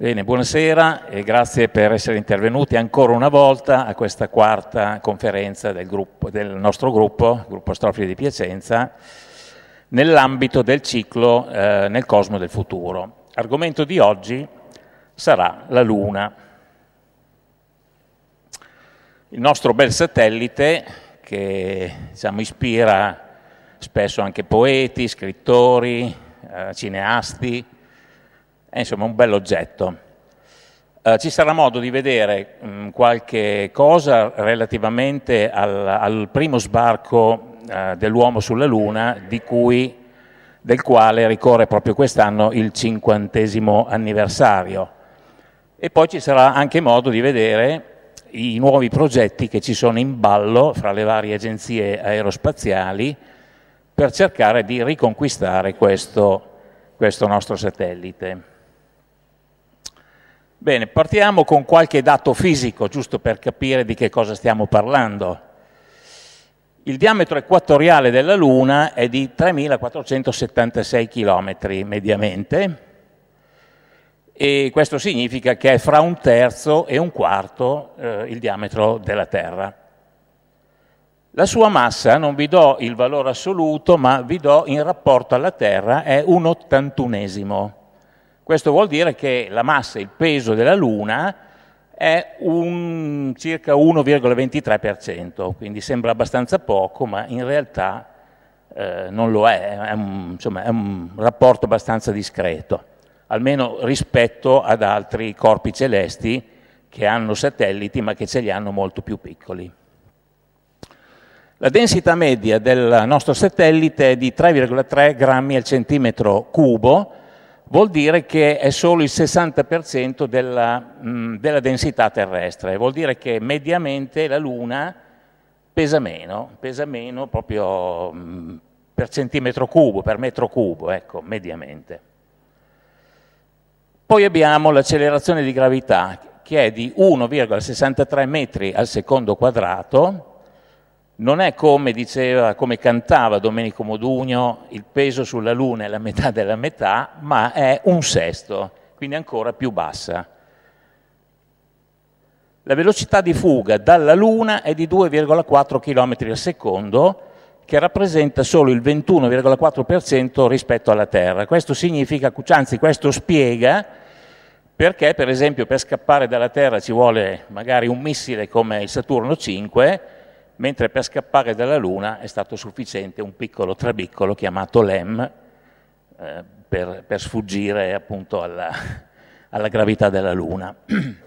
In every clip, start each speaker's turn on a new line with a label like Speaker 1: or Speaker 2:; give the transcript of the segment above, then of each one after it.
Speaker 1: Bene, buonasera e grazie per essere intervenuti ancora una volta a questa quarta conferenza del, gruppo, del nostro gruppo, Gruppo Astrofili di Piacenza, nell'ambito del ciclo eh, nel cosmo del futuro. Argomento di oggi sarà la Luna. Il nostro bel satellite che diciamo, ispira spesso anche poeti, scrittori, eh, cineasti, è insomma un bel oggetto. Uh, ci sarà modo di vedere mh, mm, qualche cosa relativamente al, al primo sbarco uh, dell'uomo sulla Luna, cui, del quale ricorre proprio quest'anno il cinquantesimo anniversario. E poi ci sarà anche modo di vedere i nuovi progetti che ci sono in ballo fra le varie agenzie aerospaziali per cercare di riconquistare questo, questo nostro satellite. Bene, partiamo con qualche dato fisico, giusto per capire di che cosa stiamo parlando. Il diametro equatoriale della Luna è di 3.476 km mediamente e questo significa che è fra un terzo e un quarto eh, il diametro della Terra. La sua massa, non vi do il valore assoluto, ma vi do in rapporto alla Terra, è un ottantunesimo. Questo vuol dire che la massa, il peso della Luna è un, circa 1,23%, quindi sembra abbastanza poco, ma in realtà eh, non lo è, è un, insomma, è un rapporto abbastanza discreto, almeno rispetto ad altri corpi celesti che hanno satelliti ma che ce li hanno molto più piccoli. La densità media del nostro satellite è di 3,3 grammi al centimetro cubo, vuol dire che è solo il 60% della, mh, mm, della densità terrestre, vuol dire che mediamente la Luna pesa meno, pesa meno proprio mh, mm, per centimetro cubo, per metro cubo, ecco, mediamente. Poi abbiamo l'accelerazione di gravità, che è di 1,63 metri al secondo quadrato, non è come diceva, come cantava Domenico Modugno, il peso sulla Luna è la metà della metà, ma è un sesto, quindi ancora più bassa. La velocità di fuga dalla Luna è di 2,4 km al secondo, che rappresenta solo il 21,4% rispetto alla Terra. Questo significa, anzi questo spiega perché per esempio per scappare dalla Terra ci vuole magari un missile come il Saturno 5 mentre per scappare dalla Luna è stato sufficiente un piccolo trabiccolo chiamato LEM eh, per, per, sfuggire appunto alla, alla gravità della Luna.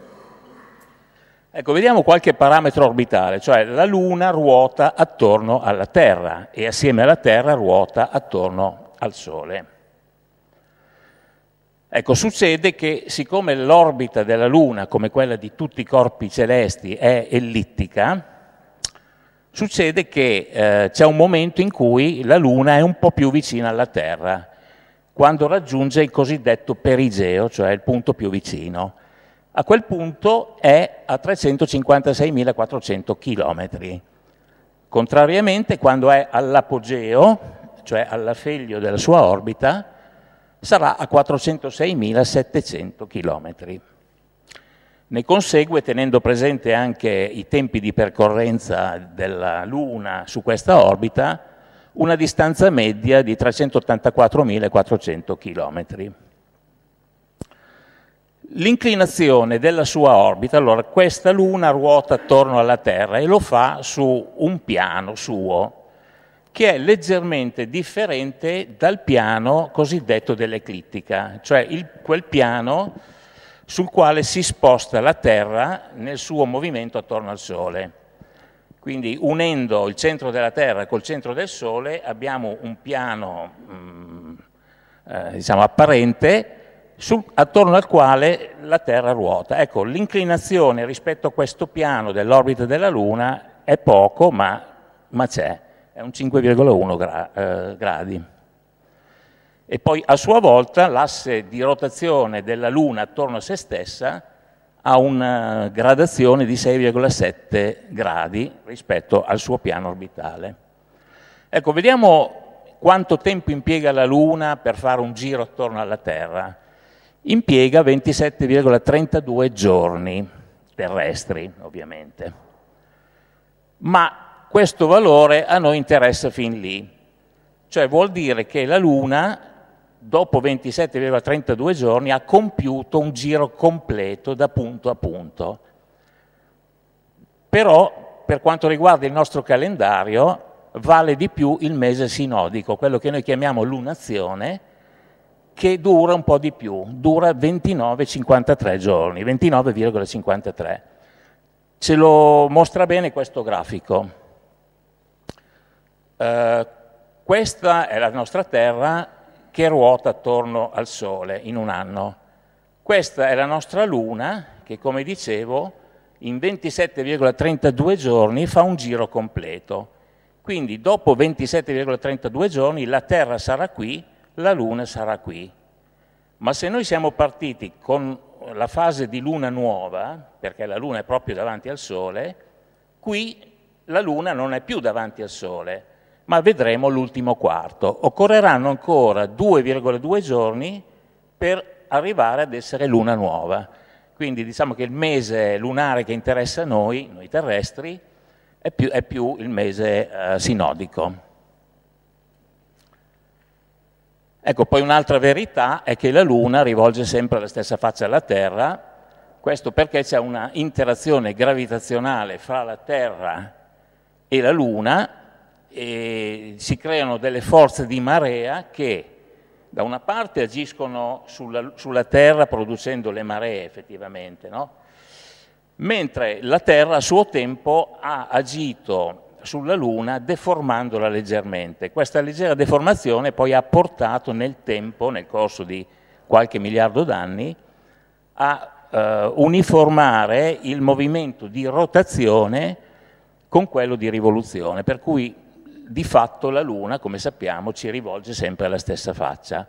Speaker 1: Ecco, vediamo qualche parametro orbitale, cioè la Luna ruota attorno alla Terra e assieme alla Terra ruota attorno al Sole. Ecco, succede che siccome l'orbita della Luna, come quella di tutti i corpi celesti, è ellittica, succede che eh, c'è un momento in cui la Luna è un po' più vicina alla Terra, quando raggiunge il cosiddetto perigeo, cioè il punto più vicino. A quel punto è a 356.400 km. Contrariamente, quando è all'apogeo, cioè all'afelio della sua orbita, sarà a 406.700 chilometri. Ne consegue, tenendo presente anche i tempi di percorrenza della Luna su questa orbita, una distanza media di 384.400 km. L'inclinazione della sua orbita, allora questa Luna ruota attorno alla Terra e lo fa su un piano suo che è leggermente differente dal piano cosiddetto dell'eclittica, cioè il, quel piano sul quale si sposta la Terra nel suo movimento attorno al Sole. Quindi unendo il centro della Terra col centro del Sole abbiamo un piano mm, eh, diciamo apparente sul, attorno al quale la Terra ruota. Ecco, l'inclinazione rispetto a questo piano dell'orbita della Luna è poco, ma, ma c'è, è un 5,1 gra, eh, gradi e poi a sua volta l'asse di rotazione della Luna attorno a se stessa ha una gradazione di 6,7 gradi rispetto al suo piano orbitale. Ecco, vediamo quanto tempo impiega la Luna per fare un giro attorno alla Terra. Impiega 27,32 giorni terrestri, ovviamente. Ma questo valore a noi interessa fin lì. Cioè vuol dire che la Luna dopo 27,32 giorni ha compiuto un giro completo da punto a punto. Però per quanto riguarda il nostro calendario vale di più il mese sinodico, quello che noi chiamiamo lunazione, che dura un po' di più, dura 29,53 giorni, 29,53. Ce lo mostra bene questo grafico. Eh, questa è la nostra Terra che ruota attorno al Sole in un anno. Questa è la nostra Luna che, come dicevo, in 27,32 giorni fa un giro completo. Quindi dopo 27,32 giorni la Terra sarà qui, la Luna sarà qui. Ma se noi siamo partiti con la fase di Luna nuova, perché la Luna è proprio davanti al Sole, qui la Luna non è più davanti al Sole, ma vedremo l'ultimo quarto. Occorreranno ancora 2,2 giorni per arrivare ad essere luna nuova. Quindi diciamo che il mese lunare che interessa a noi, noi terrestri, è più, è più il mese eh, sinodico. Ecco, poi un'altra verità è che la Luna rivolge sempre la stessa faccia alla Terra, questo perché c'è una interazione gravitazionale fra la Terra e la Luna e si creano delle forze di marea che da una parte agiscono sulla, sulla Terra producendo le maree effettivamente, no? mentre la Terra a suo tempo ha agito sulla Luna deformandola leggermente. Questa leggera deformazione poi ha portato nel tempo, nel corso di qualche miliardo d'anni, a eh, uniformare il movimento di rotazione con quello di rivoluzione, per cui di fatto la Luna, come sappiamo, ci rivolge sempre alla stessa faccia,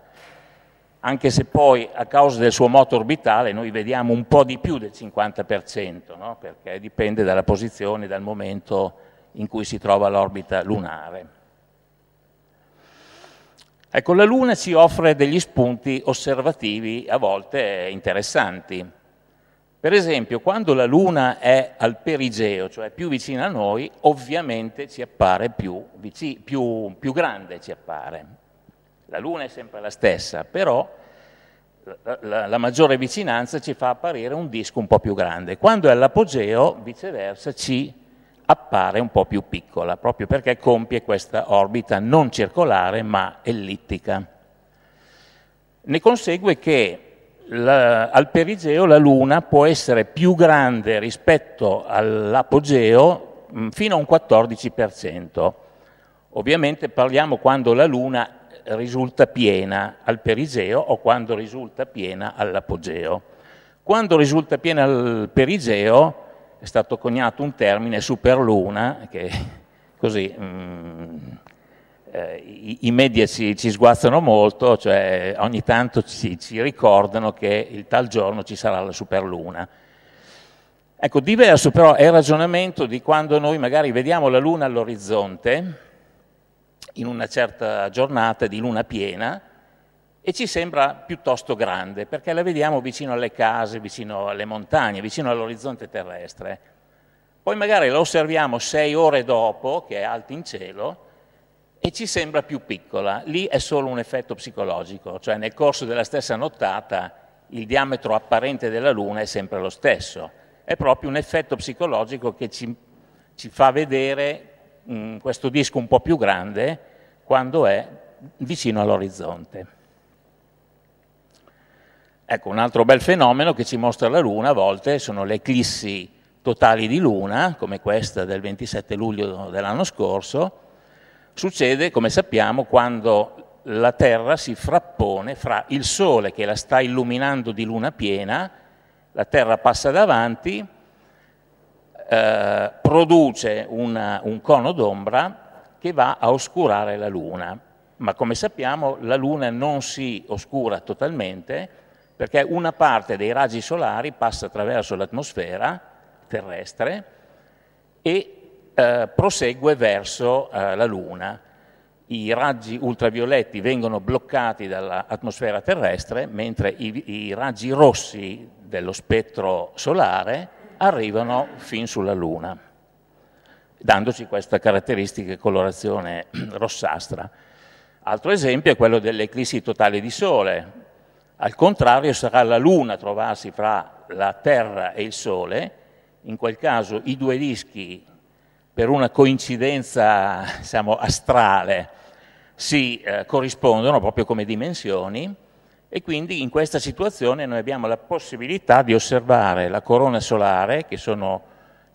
Speaker 1: anche se poi a causa del suo moto orbitale noi vediamo un po' di più del 50%, no? perché dipende dalla posizione, dal momento in cui si trova l'orbita lunare. Ecco, la Luna ci offre degli spunti osservativi a volte interessanti. Per esempio, quando la Luna è al perigeo, cioè più vicina a noi, ovviamente ci appare più, più, più grande. Appare. La Luna è sempre la stessa, però la, la, la, maggiore vicinanza ci fa apparire un disco un po' più grande. Quando è all'apogeo, viceversa, ci appare un po' più piccola, proprio perché compie questa orbita non circolare ma ellittica. Ne consegue che la, al perigeo la Luna può essere più grande rispetto all'apogeo mh, mm, fino a un 14%. Ovviamente parliamo quando la Luna risulta piena al perigeo o quando risulta piena all'apogeo. Quando risulta piena al perigeo è stato coniato un termine superluna che così mh, mm, eh, i, i, media ci, ci, sguazzano molto, cioè ogni tanto ci, ci, ricordano che il tal giorno ci sarà la superluna. Ecco, diverso però è il ragionamento di quando noi magari vediamo la luna all'orizzonte in una certa giornata di luna piena e ci sembra piuttosto grande perché la vediamo vicino alle case, vicino alle montagne, vicino all'orizzonte terrestre. Poi magari la osserviamo sei ore dopo, che è alta in cielo, e ci sembra più piccola. Lì è solo un effetto psicologico, cioè nel corso della stessa nottata il diametro apparente della Luna è sempre lo stesso. È proprio un effetto psicologico che ci, ci fa vedere mh, mm, questo disco un po' più grande quando è vicino all'orizzonte. Ecco, un altro bel fenomeno che ci mostra la Luna a volte sono le eclissi totali di Luna, come questa del 27 luglio dell'anno scorso, Succede, come sappiamo, quando la Terra si frappone fra il Sole che la sta illuminando di luna piena, la Terra passa davanti, eh, produce una, un cono d'ombra che va a oscurare la Luna. Ma come sappiamo la Luna non si oscura totalmente perché una parte dei raggi solari passa attraverso l'atmosfera terrestre e eh, prosegue verso eh, la Luna. I raggi ultravioletti vengono bloccati dall'atmosfera terrestre, mentre i, i raggi rossi dello spettro solare arrivano fin sulla Luna, dandoci questa caratteristica colorazione rossastra. Altro esempio è quello dell'eclissi totale di Sole. Al contrario sarà la Luna a trovarsi fra la Terra e il Sole, in quel caso i due dischi per una coincidenza diciamo, astrale, si eh, corrispondono proprio come dimensioni e quindi in questa situazione noi abbiamo la possibilità di osservare la corona solare, che, sono,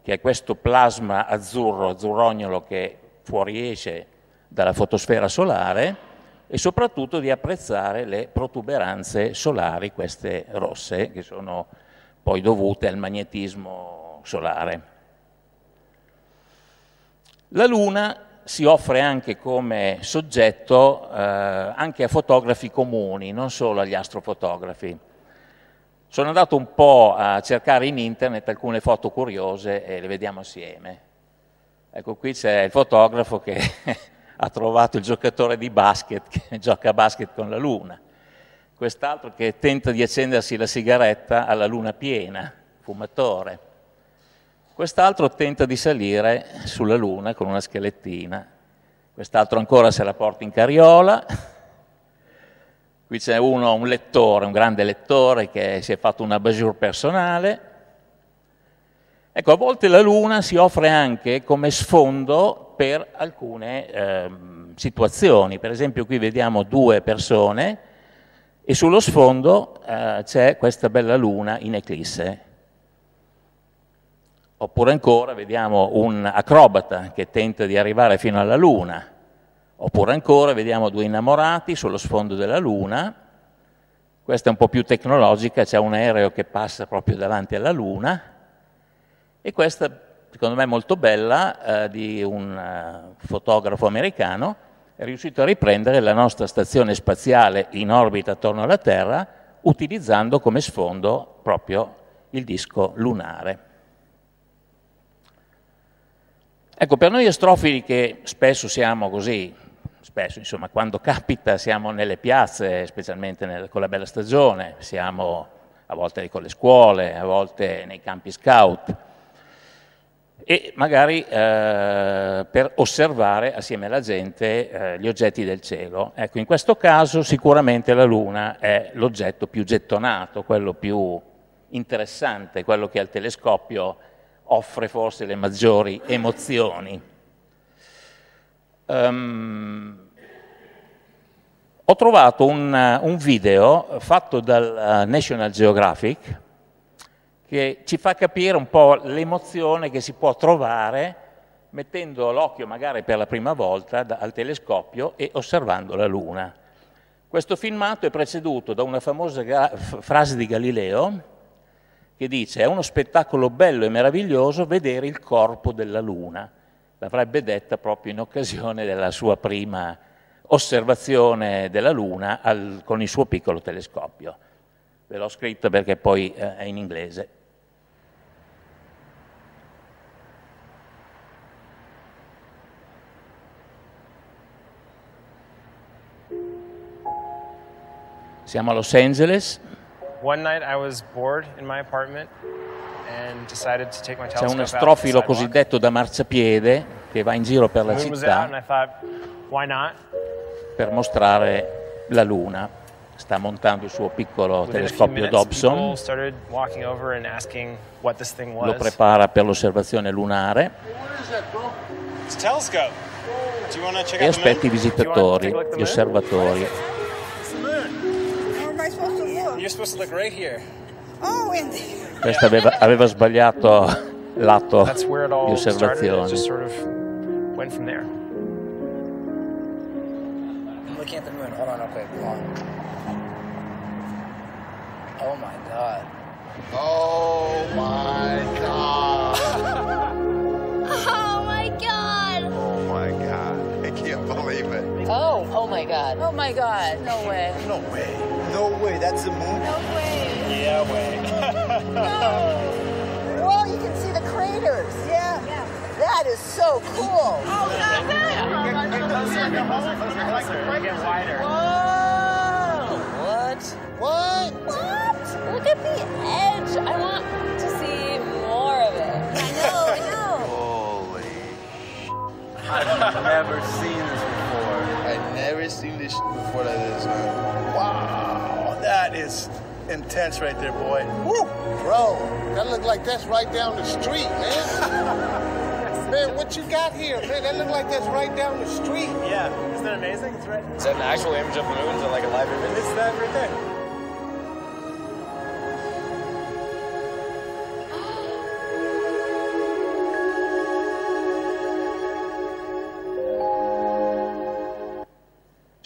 Speaker 1: che è questo plasma azzurro, azzurrognolo che fuoriesce dalla fotosfera solare, e soprattutto di apprezzare le protuberanze solari, queste rosse, che sono poi dovute al magnetismo solare. La Luna si offre anche come soggetto eh, anche a fotografi comuni, non solo agli astrofotografi. Sono andato un po' a cercare in internet alcune foto curiose e le vediamo assieme. Ecco qui c'è il fotografo che ha trovato il giocatore di basket che gioca a basket con la luna, quest'altro che tenta di accendersi la sigaretta alla luna piena, fumatore Quest'altro tenta di salire sulla Luna con una schelettina, quest'altro ancora se la porta in carriola. Qui c'è uno, un lettore, un grande lettore che si è fatto una basure personale. Ecco, a volte la Luna si offre anche come sfondo per alcune eh, situazioni. Per esempio qui vediamo due persone e sullo sfondo eh, c'è questa bella Luna in eclisse. Oppure ancora vediamo un acrobata che tenta di arrivare fino alla luna. Oppure ancora vediamo due innamorati sullo sfondo della luna. Questa è un po' più tecnologica, c'è un aereo che passa proprio davanti alla luna. E questa, secondo me, molto bella, eh, di un uh, fotografo americano, è riuscito a riprendere la nostra stazione spaziale in orbita attorno alla Terra utilizzando come sfondo proprio il disco lunare. Ecco, per noi estrofili che spesso siamo così, spesso, insomma, quando capita siamo nelle piazze, specialmente nel, con la bella stagione, siamo a volte con le scuole, a volte nei campi scout, e magari eh, per osservare assieme alla gente eh, gli oggetti del cielo. Ecco, in questo caso sicuramente la Luna è l'oggetto più gettonato, quello più interessante, quello che al telescopio offre forse le maggiori emozioni. Um, ho trovato un, un, video fatto dal eh, National Geographic che ci fa capire un po' l'emozione che si può trovare mettendo l'occhio magari per la prima volta al telescopio e osservando la Luna. Questo filmato è preceduto da una famosa frase di Galileo che dice è uno spettacolo bello e meraviglioso vedere il corpo della Luna. L'avrebbe detta proprio in occasione della sua prima osservazione della Luna al, con il suo piccolo telescopio. Ve l'ho scritta perché poi eh, è in inglese. Siamo a Los Angeles,
Speaker 2: c'è un estrofilo cosiddetto
Speaker 1: da marciapiede che va in giro per la città per mostrare la luna. Sta montando il suo piccolo Within telescopio Dobson.
Speaker 2: Lo prepara
Speaker 1: per l'osservazione lunare.
Speaker 2: e aspetta i visitatori, gli
Speaker 1: osservatori. Oh, Questa aveva, aveva sbagliato lato di osservazione. looking at the moon. Hold on, real quick. Hold on. Oh my god. Oh my god. Oh. oh, oh my God. Oh my God. No way. No way. No way. That's the moon. No
Speaker 2: way. Yeah, way.
Speaker 1: no. Well, you can see the craters. Yeah. yeah. That is so
Speaker 2: cool. Oh, yeah. no, yeah. It, it does get closer, closer, closer. Get wider. Whoa. What? What? What? Look at the edge. I want to see more of it. I know. I know. Holy. I've never seen this never seen this before like this, man. Wow, that is intense right there, boy. Woo! Bro, that look like that's right down the street, man. man, what you got here? Man, that look like that's right down the street. Yeah, isn't that amazing? It's right. Is that an actual image of the moon? Is it like a live image? It's that right there.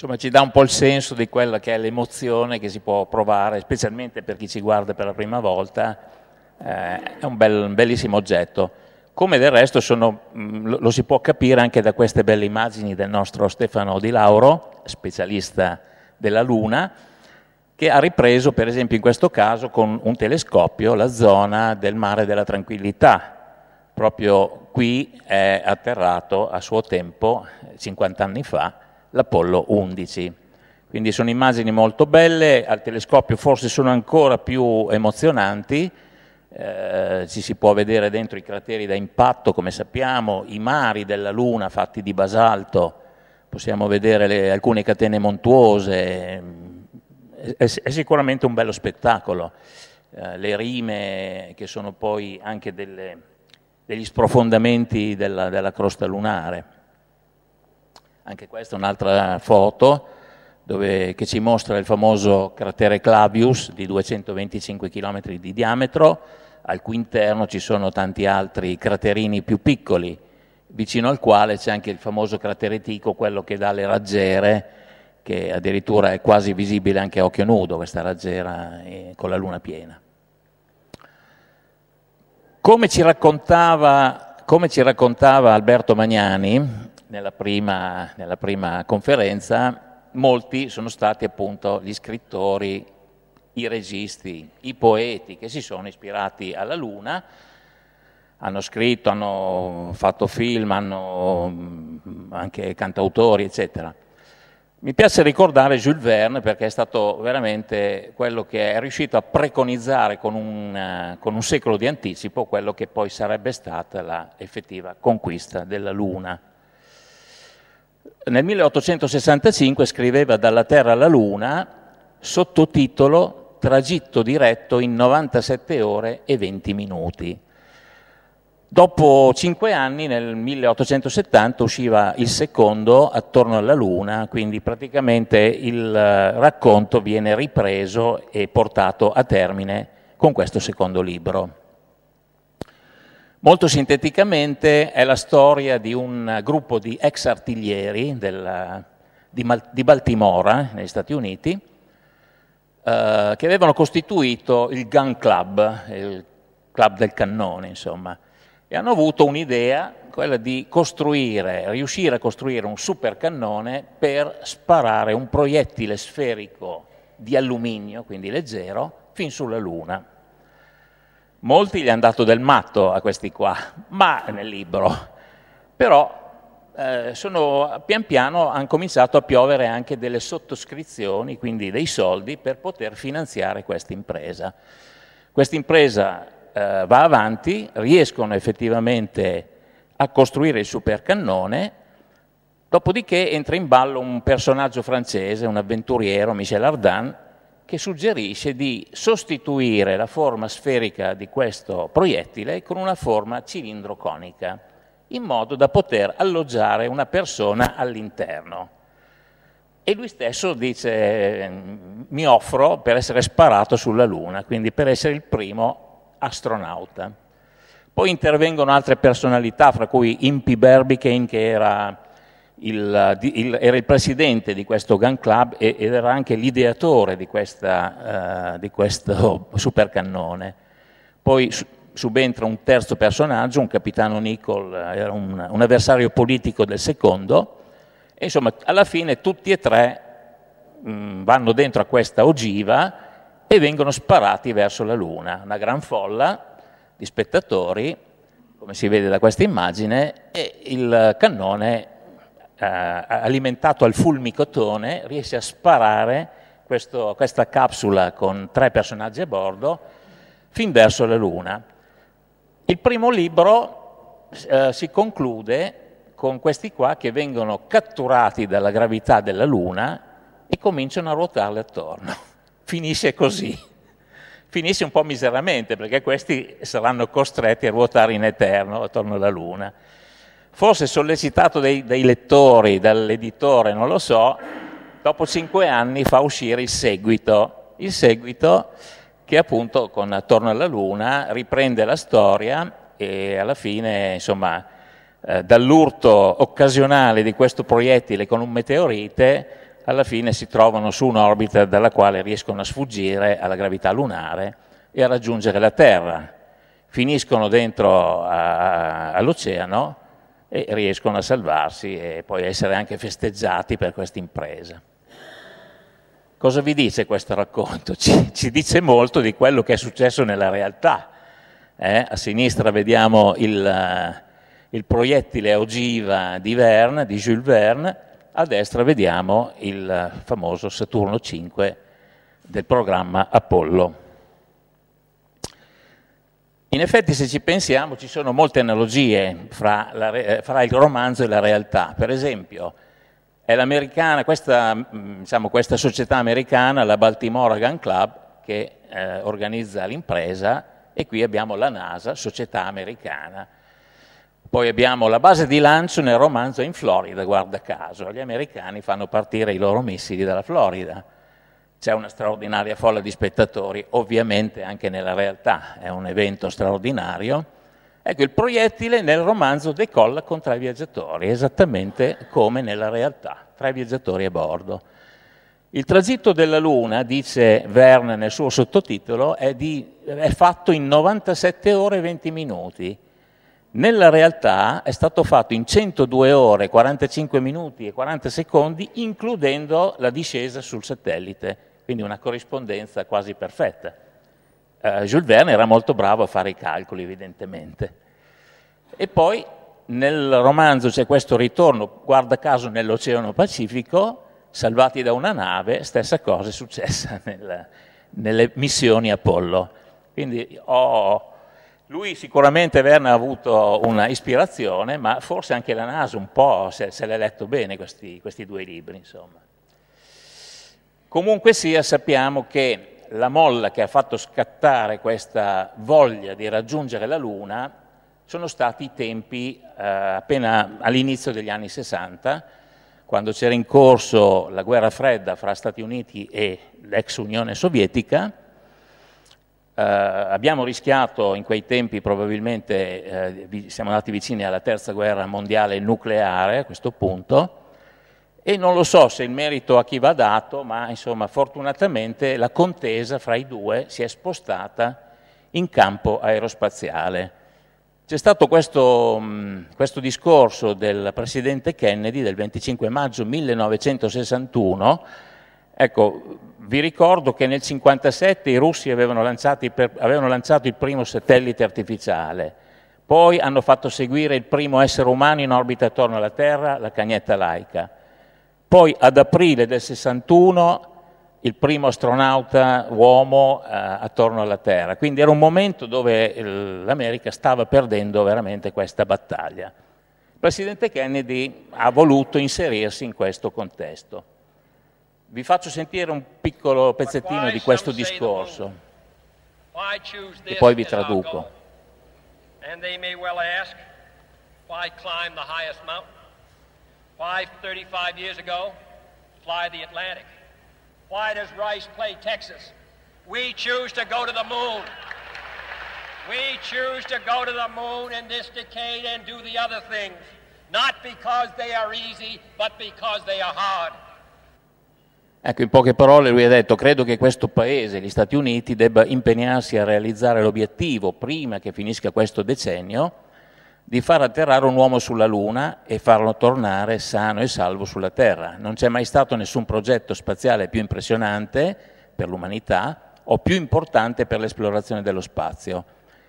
Speaker 1: insomma, ci dà un po' il senso di quella che è l'emozione che si può provare, specialmente per chi ci guarda per la prima volta, eh, è un, bel, un, bellissimo oggetto. Come del resto sono, mm, lo si può capire anche da queste belle immagini del nostro Stefano Di Lauro, specialista della Luna, che ha ripreso per esempio in questo caso con un telescopio la zona del mare della tranquillità. Proprio qui è atterrato a suo tempo, 50 anni fa, l'Apollo 11. Quindi sono immagini molto belle, al telescopio forse sono ancora più emozionanti, eh, ci si può vedere dentro i crateri da impatto, come sappiamo, i mari della Luna fatti di basalto, possiamo vedere le, alcune catene montuose, è, è, sicuramente un bello spettacolo. Eh, le rime che sono poi anche delle, degli sprofondamenti della, della crosta lunare. Anche questa è un'altra foto dove, che ci mostra il famoso cratere Clavius di 225 km di diametro, al cui interno ci sono tanti altri craterini più piccoli, vicino al quale c'è anche il famoso cratere Tico, quello che dà le raggiere, che addirittura è quasi visibile anche a occhio nudo, questa raggiera eh, con la luna piena. Come ci raccontava, come ci raccontava Alberto Magnani, nella prima, nella prima conferenza, molti sono stati appunto gli scrittori, i registi, i poeti che si sono ispirati alla Luna, hanno scritto, hanno fatto film, hanno mm, anche cantautori, eccetera. Mi piace ricordare Jules Verne perché è stato veramente quello che è riuscito a preconizzare con un, con un secolo di anticipo quello che poi sarebbe stata l'effettiva conquista della Luna. Nel 1865 scriveva Dalla Terra alla Luna, sottotitolo Tragitto diretto in 97 ore e 20 minuti. Dopo cinque anni, nel 1870, usciva il secondo attorno alla Luna, quindi praticamente il eh, racconto viene ripreso e portato a termine con questo secondo libro. Molto sinteticamente è la storia di un gruppo di ex artiglieri della, di, Mal, di, Baltimora, negli Stati Uniti, eh, che avevano costituito il Gun Club, il club del cannone, insomma, e hanno avuto un'idea, quella di costruire, riuscire a costruire un supercannone per sparare un proiettile sferico di alluminio, quindi leggero, fin sulla Luna. Molti gli hanno dato del matto a questi qua, ma nel libro. Però eh, sono, pian piano hanno cominciato a piovere anche delle sottoscrizioni, quindi dei soldi per poter finanziare questa impresa. Questa impresa eh, va avanti, riescono effettivamente a costruire il supercannone, dopodiché entra in ballo un personaggio francese, un avventuriero, Michel Ardan, che suggerisce di sostituire la forma sferica di questo proiettile con una forma cilindro-conica, in modo da poter alloggiare una persona all'interno. E lui stesso dice, mm, mi offro per essere sparato sulla Luna, quindi per essere il primo astronauta. Poi intervengono altre personalità, fra cui Impi Berbiken, che era il, il, era il presidente di questo gun club ed era anche l'ideatore di, uh, di questo supercannone. Poi subentra un terzo personaggio, un capitano Nicol, eh, era un, un avversario politico del secondo, e insomma alla fine tutti e tre mh, mm, vanno dentro a questa ogiva e vengono sparati verso la luna, una gran folla di spettatori, come si vede da questa immagine, e il cannone eh, alimentato al fulmicotone, riesce a sparare questo, questa capsula con tre personaggi a bordo fin verso la Luna. Il primo libro eh, si conclude con questi qua che vengono catturati dalla gravità della Luna e cominciano a ruotarle attorno. Finisce così. Finisce un po' miseramente perché questi saranno costretti a ruotare in eterno attorno alla Luna forse sollecitato dai, dai lettori, dall'editore, non lo so, dopo cinque anni fa uscire il seguito, il seguito che appunto con Attorno alla Luna riprende la storia e alla fine, insomma, eh, dall'urto occasionale di questo proiettile con un meteorite, alla fine si trovano su un'orbita dalla quale riescono a sfuggire alla gravità lunare e a raggiungere la Terra. Finiscono dentro a, a, all'oceano e riescono a salvarsi e poi essere anche festeggiati per questa impresa. Cosa vi dice questo racconto? Ci, ci dice molto di quello che è successo nella realtà. Eh? A sinistra vediamo il, eh, il proiettile ogiva di Verne, di Jules Verne, a destra vediamo il famoso Saturno 5 del programma Apollo. In effetti, se ci pensiamo, ci sono molte analogie fra, la, eh, fra il romanzo e la realtà. Per esempio, questa, mm, diciamo, questa, società americana, la Baltimore Gun Club, che eh, organizza l'impresa, e qui abbiamo la NASA, società americana. Poi abbiamo la base di lancio nel romanzo in Florida, guarda caso. Gli americani fanno partire i loro missili dalla Florida c'è una straordinaria folla di spettatori, ovviamente anche nella realtà è un evento straordinario. Ecco, il proiettile nel romanzo decolla con tre viaggiatori, esattamente come nella realtà, tre viaggiatori a bordo. Il tragitto della Luna, dice Verne nel suo sottotitolo, è, di, è fatto in 97 ore e 20 minuti. Nella realtà è stato fatto in 102 ore, 45 minuti e 40 secondi, includendo la discesa sul satellite, quindi una corrispondenza quasi perfetta. Eh, Jules Verne era molto bravo a fare i calcoli, evidentemente. E poi nel romanzo c'è questo ritorno, guarda caso nell'Oceano Pacifico, salvati da una nave, stessa cosa è successa nel, nelle missioni Apollo. Quindi oh, lui sicuramente Verne ha avuto una ispirazione, ma forse anche la NASA un po' se, se l'ha letto bene questi, questi due libri, insomma. Comunque sia, sappiamo che la molla che ha fatto scattare questa voglia di raggiungere la Luna sono stati i tempi eh, appena all'inizio degli anni 60, quando c'era in corso la guerra fredda fra Stati Uniti e l'ex Unione Sovietica. Eh, abbiamo rischiato in quei tempi probabilmente, eh, siamo andati vicini alla terza guerra mondiale nucleare a questo punto, e non lo so se il merito a chi va dato, ma insomma fortunatamente la contesa fra i due si è spostata in campo aerospaziale. C'è stato questo, mm, questo discorso del presidente Kennedy del 25 maggio 1961. Ecco, vi ricordo che nel 1957 i russi avevano lanciato, avevano lanciato il primo satellite artificiale, poi hanno fatto seguire il primo essere umano in orbita attorno alla Terra, la cagnetta laica. Poi ad aprile del 61 il primo astronauta uomo eh, attorno alla Terra, quindi era un momento dove l'America stava perdendo veramente questa battaglia. Il presidente Kennedy ha voluto inserirsi in questo contesto. Vi faccio sentire un piccolo pezzettino di questo discorso e poi vi traduco.
Speaker 2: And they may well ask, why climb the highest
Speaker 1: mountain? Five, 35 years ago, fly the Atlantic. Why does Rice play Texas? We choose to go to the moon. We choose to go to the moon in this decade and do the other things, not because they are easy, but because they are hard. Ecco, in poche parole lui ha detto, credo che questo Paese, gli Stati Uniti, debba impegnarsi a realizzare l'obiettivo prima che finisca questo decennio di far atterrare un uomo sulla Luna e farlo tornare sano e salvo sulla Terra. Non c'è mai stato nessun progetto spaziale più impressionante per l'umanità o più importante per l'esplorazione dello spazio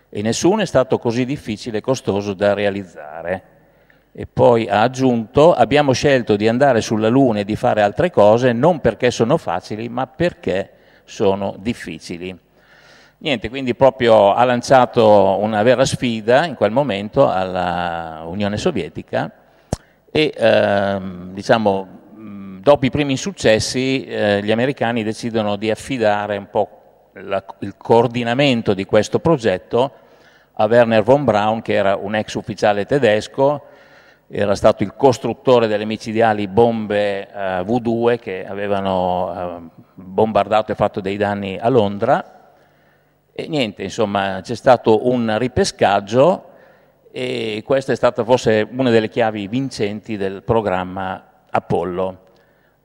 Speaker 1: e nessuno è stato così difficile e costoso da realizzare. E poi ha aggiunto, abbiamo scelto di andare sulla Luna e di fare altre cose non perché sono facili, ma perché sono difficili. Niente, quindi proprio ha lanciato una vera sfida in quel momento alla Unione Sovietica e ehm, diciamo, dopo i primi insuccessi eh, gli americani decidono di affidare un po' la, il coordinamento di questo progetto a Werner von Braun che era un ex ufficiale tedesco, era stato il costruttore delle micidiali bombe eh, V2 che avevano eh, bombardato e fatto dei danni a Londra e niente, insomma, c'è stato un ripescaggio e questa è stata forse una delle chiavi vincenti del programma Apollo.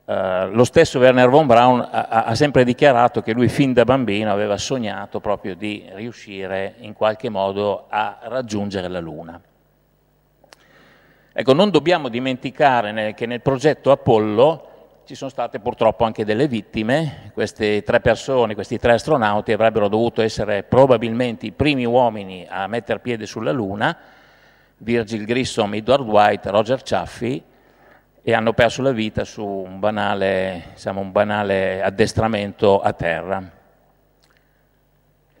Speaker 1: Uh, lo stesso Werner von Braun ha, ha, sempre dichiarato che lui fin da bambino aveva sognato proprio di riuscire in qualche modo a raggiungere la Luna. Ecco, non dobbiamo dimenticare nel, che nel progetto Apollo ci sono state purtroppo anche delle vittime, queste tre persone, questi tre astronauti avrebbero dovuto essere probabilmente i primi uomini a mettere piede sulla Luna, Virgil Grissom, Edward White, Roger Chaffee, e hanno perso la vita su un banale, diciamo, un banale addestramento a terra.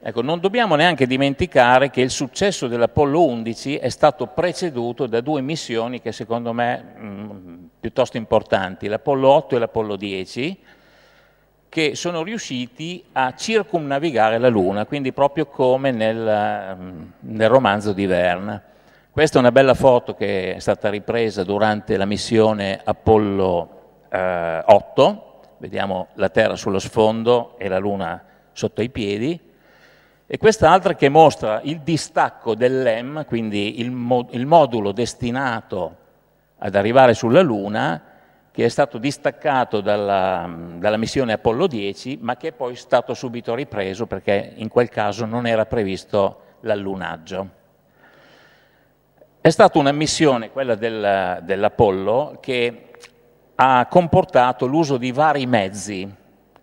Speaker 1: Ecco, non dobbiamo neanche dimenticare che il successo dell'Apollo 11 è stato preceduto da due missioni che secondo me mh, mm, piuttosto importanti, l'Apollo 8 e l'Apollo 10, che sono riusciti a circumnavigare la Luna, quindi proprio come nel, mm, nel, romanzo di Verne. Questa è una bella foto che è stata ripresa durante la missione Apollo eh, 8, vediamo la Terra sullo sfondo e la Luna sotto i piedi, e quest'altra che mostra il distacco dell'EM, quindi il, mo- il modulo destinato ad arrivare sulla Luna, che è stato distaccato dalla, dalla, missione Apollo 10, ma che è poi stato subito ripreso perché in quel caso non era previsto l'allunaggio. È stata una missione, quella del, dell'Apollo, che ha comportato l'uso di vari mezzi,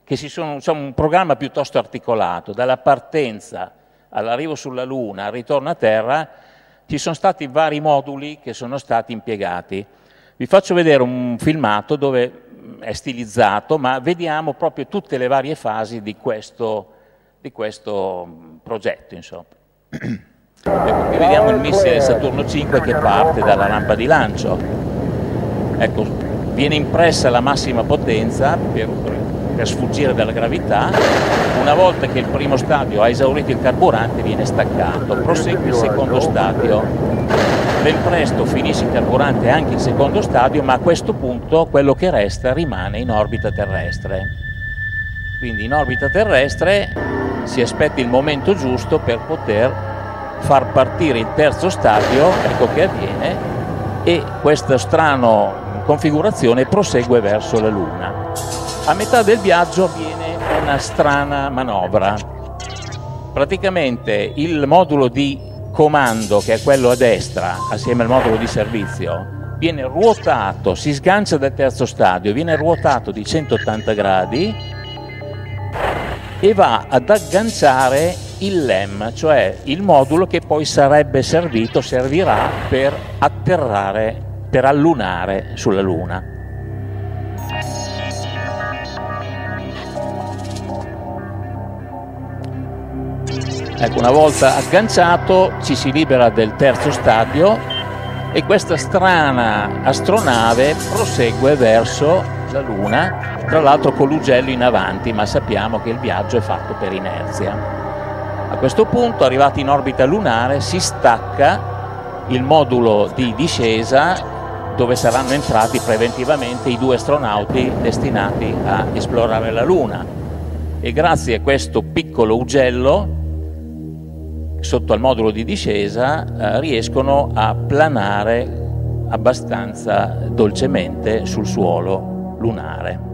Speaker 1: che si sono, insomma, un programma piuttosto articolato, dalla partenza all'arrivo sulla Luna, al ritorno a Terra, ci sono stati vari moduli che sono stati impiegati. Vi faccio vedere un filmato dove è stilizzato, ma vediamo proprio tutte le varie fasi di questo, di questo progetto. Insomma. Ecco, qui vediamo il missile Saturno 5 che parte dalla rampa di lancio. Ecco, viene impressa la massima potenza per per sfuggire dalla gravità, una volta che il primo stadio ha esaurito il carburante viene staccato, prosegue il secondo stadio, ben presto finisce il carburante anche il secondo stadio, ma a questo punto quello che resta rimane in orbita terrestre. Quindi in orbita terrestre si aspetta il momento giusto per poter far partire il terzo stadio, ecco che avviene, e questa strana configurazione prosegue verso la Luna. A metà del viaggio avviene una strana manovra. Praticamente il modulo di comando, che è quello a destra, assieme al modulo di servizio, viene ruotato, si sgancia dal terzo stadio, viene ruotato di 180 gradi e va ad agganciare il LEM, cioè il modulo che poi sarebbe servito, servirà per atterrare, per allunare sulla Luna. Ecco, una volta agganciato ci si libera del terzo stadio e questa strana astronave prosegue verso la Luna, tra l'altro con l'ugello in avanti, ma sappiamo che il viaggio è fatto per inerzia. A questo punto, arrivati in orbita lunare, si stacca il modulo di discesa dove saranno entrati preventivamente i due astronauti destinati a esplorare la Luna. E grazie a questo piccolo ugello sotto al modulo di discesa eh, riescono a planare abbastanza dolcemente sul suolo lunare.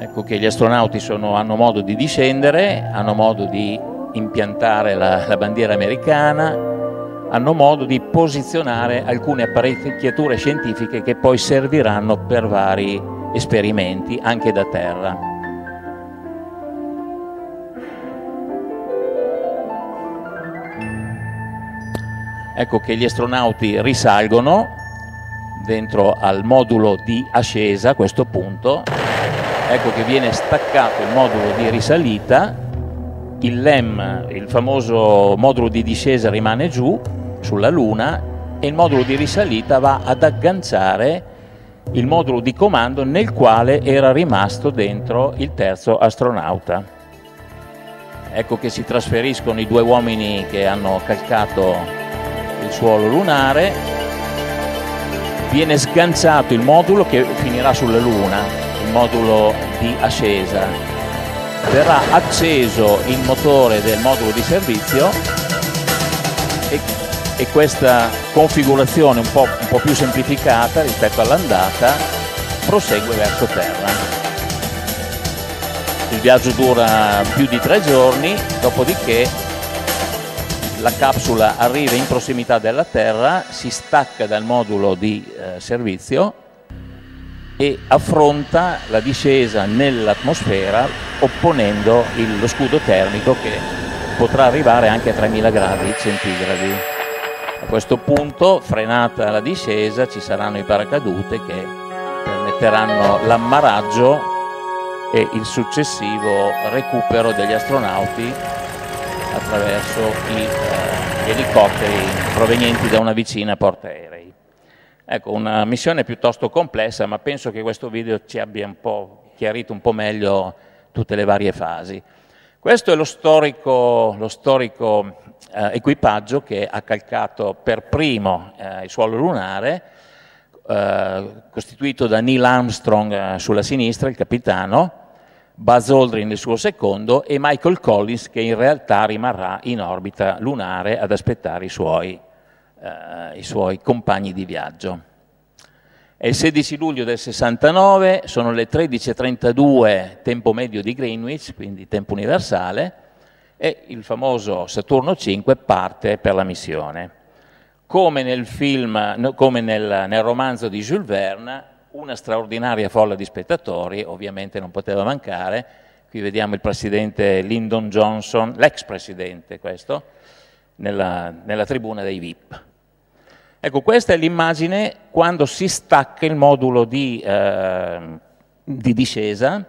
Speaker 1: Ecco che gli astronauti sono, hanno modo di discendere, hanno modo di impiantare la, la bandiera americana, hanno modo di posizionare alcune apparecchiature scientifiche che poi serviranno per vari esperimenti anche da terra. Ecco che gli astronauti risalgono dentro al modulo di ascesa a questo punto. Ecco che viene staccato il modulo di risalita, il LEM, il famoso modulo di discesa rimane giù sulla Luna e il modulo di risalita va ad agganciare il modulo di comando nel quale era rimasto dentro il terzo astronauta. Ecco che si trasferiscono i due uomini che hanno calcato il suolo lunare, viene sganciato il modulo che finirà sulla Luna, il modulo di ascesa, verrà acceso il motore del modulo di servizio e e questa configurazione un po', un po più semplificata rispetto all'andata prosegue verso terra. Il viaggio dura più di tre giorni, dopodiché la capsula arriva in prossimità della Terra, si stacca dal modulo di eh, servizio e affronta la discesa nell'atmosfera opponendo il, lo scudo termico che potrà arrivare anche a 3000 gradi centigradi. A questo punto, frenata la discesa, ci saranno i paracadute che permetteranno l'ammaraggio e il successivo recupero degli astronauti attraverso i, eh, gli elicotteri provenienti da una vicina portaerei. Ecco, una missione piuttosto complessa, ma penso che questo video ci abbia un po' chiarito un po' meglio tutte le varie fasi. Questo è lo storico, lo storico eh, equipaggio che ha calcato per primo eh, il suolo lunare, eh, costituito da Neil Armstrong eh, sulla sinistra, il capitano, Buzz Aldrin il suo secondo e Michael Collins che in realtà rimarrà in orbita lunare ad aspettare i suoi, eh, i suoi compagni di viaggio. È il 16 luglio del 69, sono le 13.32 tempo medio di Greenwich, quindi tempo universale, e il famoso Saturno 5 parte per la missione. Come nel, film, come nel, nel romanzo di Jules Verne, una straordinaria folla di spettatori, ovviamente non poteva mancare, qui vediamo il presidente Lyndon Johnson, l'ex presidente questo, nella, nella tribuna dei VIP. Ecco, questa è l'immagine quando si stacca il modulo di, eh, di discesa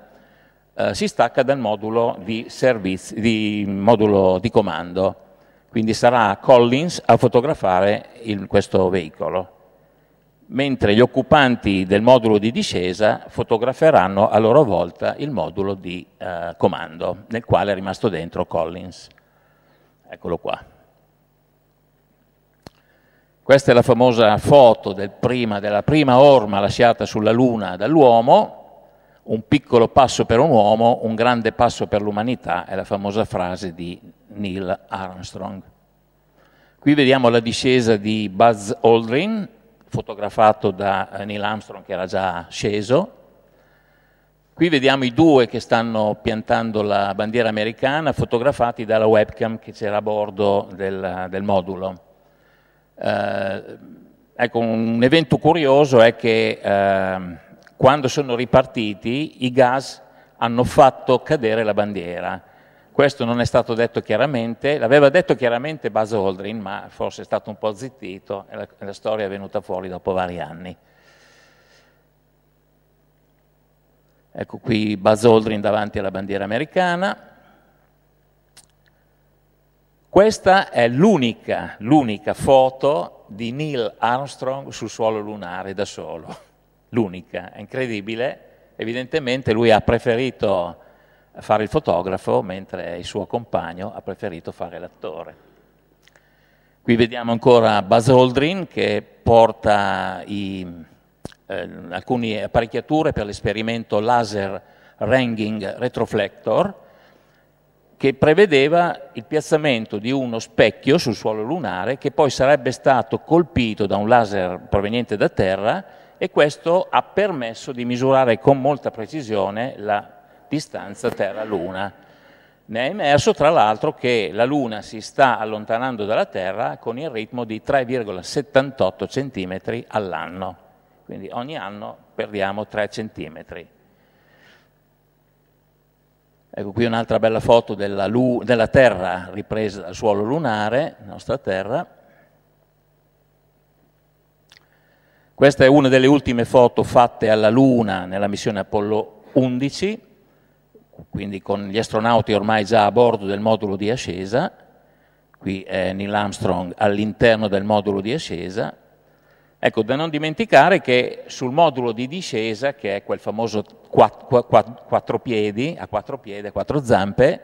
Speaker 1: eh, si stacca dal modulo di, servizi, di modulo di comando. Quindi sarà Collins a fotografare il, questo veicolo, mentre gli occupanti del modulo di discesa fotograferanno a loro volta il modulo di eh, comando, nel quale è rimasto dentro Collins. Eccolo qua. Questa è la famosa foto del prima, della prima orma lasciata sulla Luna dall'uomo, un piccolo passo per un uomo, un grande passo per l'umanità, è la famosa frase di Neil Armstrong. Qui vediamo la discesa di Buzz Aldrin, fotografato da eh, Neil Armstrong che era già sceso. Qui vediamo i due che stanno piantando la bandiera americana, fotografati dalla webcam che c'era a bordo del, del modulo. Eh, ecco, un evento curioso è che eh, quando sono ripartiti i gas hanno fatto cadere la bandiera. Questo non è stato detto chiaramente, l'aveva detto chiaramente Buzz Aldrin, ma forse è stato un po' zittito e la, la storia è venuta fuori dopo vari anni. Ecco qui Buzz Aldrin davanti alla bandiera americana. Questa è l'unica, l'unica foto di Neil Armstrong sul suolo lunare da solo l'unica, è incredibile. Evidentemente lui ha preferito fare il fotografo, mentre il suo compagno ha preferito fare l'attore. Qui vediamo ancora Buzz Aldrin che porta i, eh, alcune apparecchiature per l'esperimento laser ranging retroflector che prevedeva il piazzamento di uno specchio sul suolo lunare che poi sarebbe stato colpito da un laser proveniente da terra e questo ha permesso di misurare con molta precisione la distanza Terra-Luna. Ne è emerso tra l'altro che la Luna si sta allontanando dalla Terra con il ritmo di 3,78 cm all'anno, quindi ogni anno perdiamo 3 cm. Ecco qui un'altra bella foto della, della Terra ripresa dal suolo lunare, nostra Terra, Questa è una delle ultime foto fatte alla Luna nella missione Apollo 11, quindi con gli astronauti ormai già a bordo del modulo di ascesa. Qui è Neil Armstrong all'interno del modulo di ascesa. Ecco, da non dimenticare che sul modulo di discesa, che è quel famoso quattro, quattro piedi, a quattro piedi, a quattro zampe,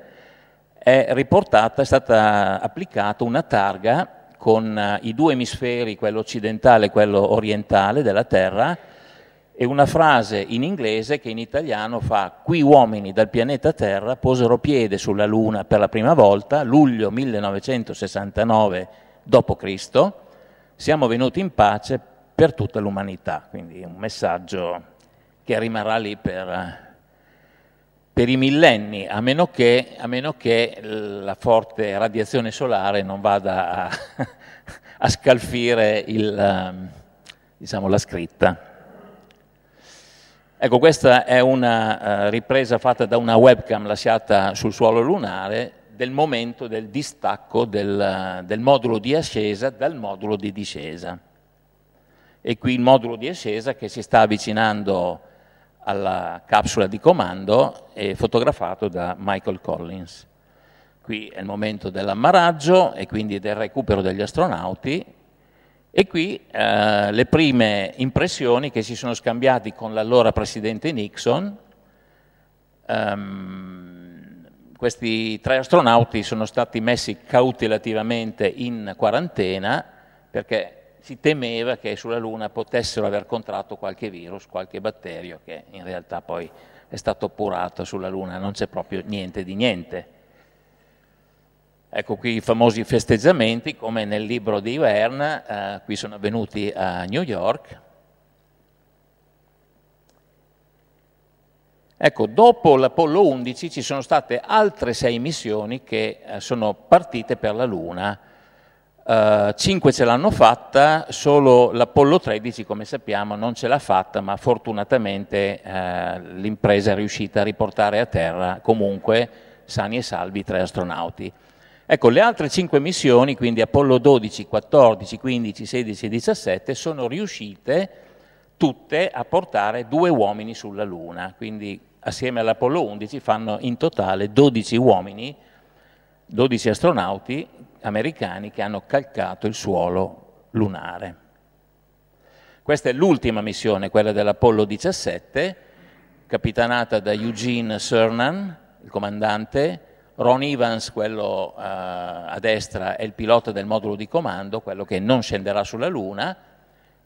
Speaker 1: è riportata, è stata applicata una targa con eh, i due emisferi, quello occidentale e quello orientale della Terra, e una frase in inglese che in italiano fa qui uomini dal pianeta Terra posero piede sulla Luna per la prima volta, luglio 1969 d.C., siamo venuti in pace per tutta l'umanità, quindi un messaggio che rimarrà lì per eh, per i millenni, a meno che, a meno che la forte radiazione solare non vada a, a scalfire il, ehm, diciamo, la scritta. Ecco, questa è una eh, ripresa fatta da una webcam lasciata sul suolo lunare del momento del distacco del, eh, del modulo di ascesa dal modulo di discesa. E qui il modulo di ascesa che si sta avvicinando alla capsula di comando e fotografato da Michael Collins. Qui è il momento dell'ammaraggio e quindi del recupero degli astronauti e qui eh, le prime impressioni che si sono scambiati con l'allora presidente Nixon. Um, questi tre astronauti sono stati messi cautelativamente in quarantena perché si temeva che sulla Luna potessero aver contratto qualche virus, qualche batterio, che in realtà poi è stato appurato sulla Luna, non c'è proprio niente di niente. Ecco qui i famosi festeggiamenti, come nel libro di Verne, eh, qui sono avvenuti a New York. Ecco, dopo l'Apollo 11 ci sono state altre sei missioni che eh, sono partite per la Luna, 5 eh, ce l'hanno fatta, solo l'Apollo 13 come sappiamo non ce l'ha fatta, ma fortunatamente uh, l'impresa è riuscita a riportare a terra comunque sani e salvi tre astronauti. Ecco, le altre 5 missioni, quindi Apollo 12, 14, 15, 16 e 17, sono riuscite tutte a portare due uomini sulla Luna, quindi assieme all'Apollo 11 fanno in totale 12 uomini 12 astronauti americani che hanno calcato il suolo lunare. Questa è l'ultima missione, quella dell'Apollo 17, capitanata da Eugene Cernan, il comandante, Ron Evans, quello eh, a destra, è il pilota del modulo di comando, quello che non scenderà sulla Luna,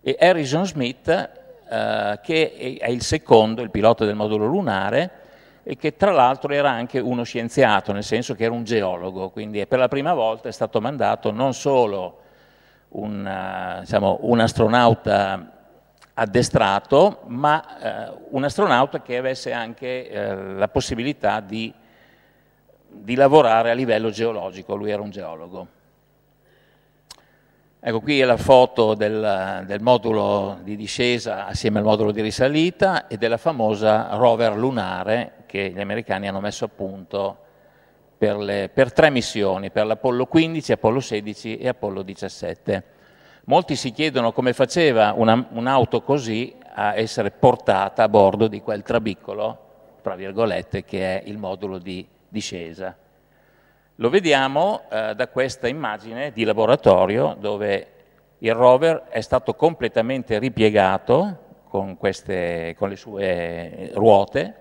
Speaker 1: e Harrison Smith, eh, che è il secondo, il pilota del modulo lunare, e che tra l'altro era anche uno scienziato, nel senso che era un geologo, quindi per la prima volta è stato mandato non solo un, eh, diciamo, un astronauta addestrato, ma eh, un astronauta che avesse anche eh, la possibilità di, di lavorare a livello geologico, lui era un geologo. Ecco, qui è la foto del, del, modulo di discesa assieme al modulo di risalita e della famosa rover lunare che gli americani hanno messo a punto per, le, per tre missioni, per l'Apollo 15, Apollo 16 e Apollo 17. Molti si chiedono come faceva una, un'auto così a essere portata a bordo di quel trabiccolo, tra virgolette, che è il modulo di discesa. Lo vediamo eh, da questa immagine di laboratorio dove il rover è stato completamente ripiegato con, queste, con le sue ruote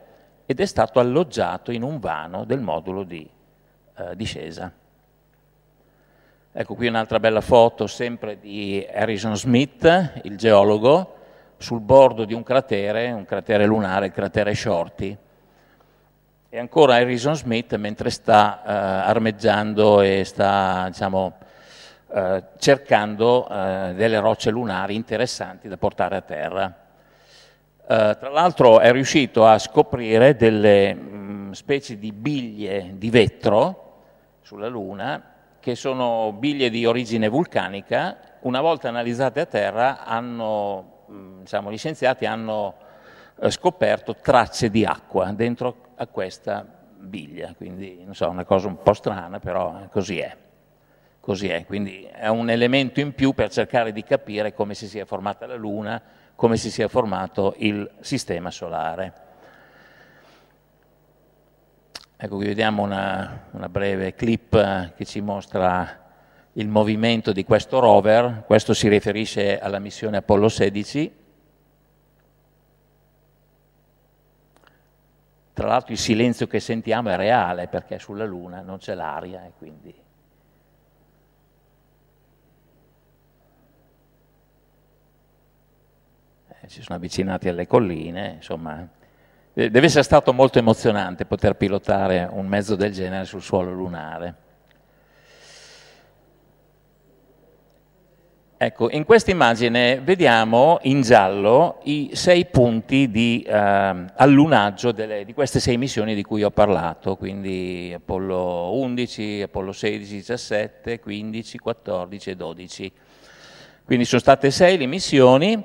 Speaker 1: ed è stato alloggiato in un vano del modulo di eh, discesa. Ecco qui un'altra bella foto sempre di Harrison Smith, il geologo, sul bordo di un cratere, un cratere lunare, il cratere Shorty. E ancora Harrison Smith mentre sta eh, armeggiando e sta diciamo, eh, cercando eh, delle rocce lunari interessanti da portare a terra. Eh, tra l'altro è riuscito a scoprire delle mh, mm, specie di biglie di vetro sulla Luna, che sono biglie di origine vulcanica, una volta analizzate a terra hanno, mh, mm, diciamo, gli scienziati hanno eh, scoperto tracce di acqua dentro a questa biglia, quindi non so, una cosa un po' strana, però così è così è, quindi è un elemento in più per cercare di capire come si sia formata la Luna come si sia formato il sistema solare. Ecco, qui vediamo una, una breve clip eh, che ci mostra il movimento di questo rover, questo si riferisce alla missione Apollo 16, Tra l'altro il silenzio che sentiamo è reale perché sulla Luna non c'è l'aria e quindi Eh, si sono avvicinati alle colline, insomma, eh, deve essere stato molto emozionante poter pilotare un mezzo del genere sul suolo lunare. Ecco, in questa immagine vediamo in giallo i sei punti di eh, allunaggio delle, di queste sei missioni di cui ho parlato, quindi Apollo 11, Apollo 16, 17, 15, 14 e 12. Quindi sono state sei le missioni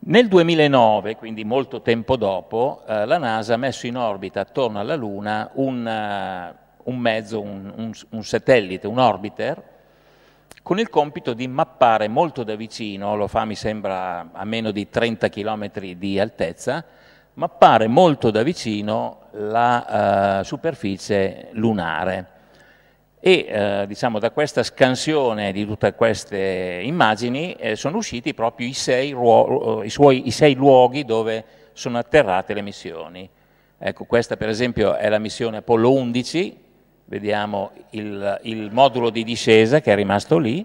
Speaker 1: nel 2009, quindi molto tempo dopo, eh, la NASA ha messo in orbita attorno alla Luna un, uh, un mezzo, un, un, un satellite, un orbiter, con il compito di mappare molto da vicino, lo fa mi sembra a meno di 30 km di altezza, mappare molto da vicino la uh, superficie lunare e eh, diciamo, da questa scansione di tutte queste immagini eh, sono usciti proprio i sei, eh, i, suoi, i sei, luoghi dove sono atterrate le missioni. Ecco, questa per esempio è la missione Apollo 11, vediamo il, il modulo di discesa che è rimasto lì,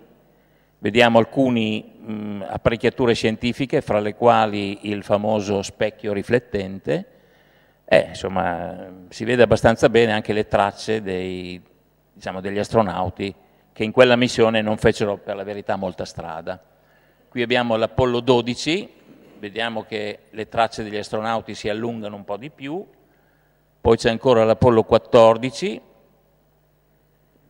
Speaker 1: vediamo alcune mm, apparecchiature scientifiche fra le quali il famoso specchio riflettente, eh, insomma si vede abbastanza bene anche le tracce dei diciamo, degli astronauti che in quella missione non fecero per la verità molta strada. Qui abbiamo l'Apollo 12, vediamo che le tracce degli astronauti si allungano un po' di più, poi c'è ancora l'Apollo 14,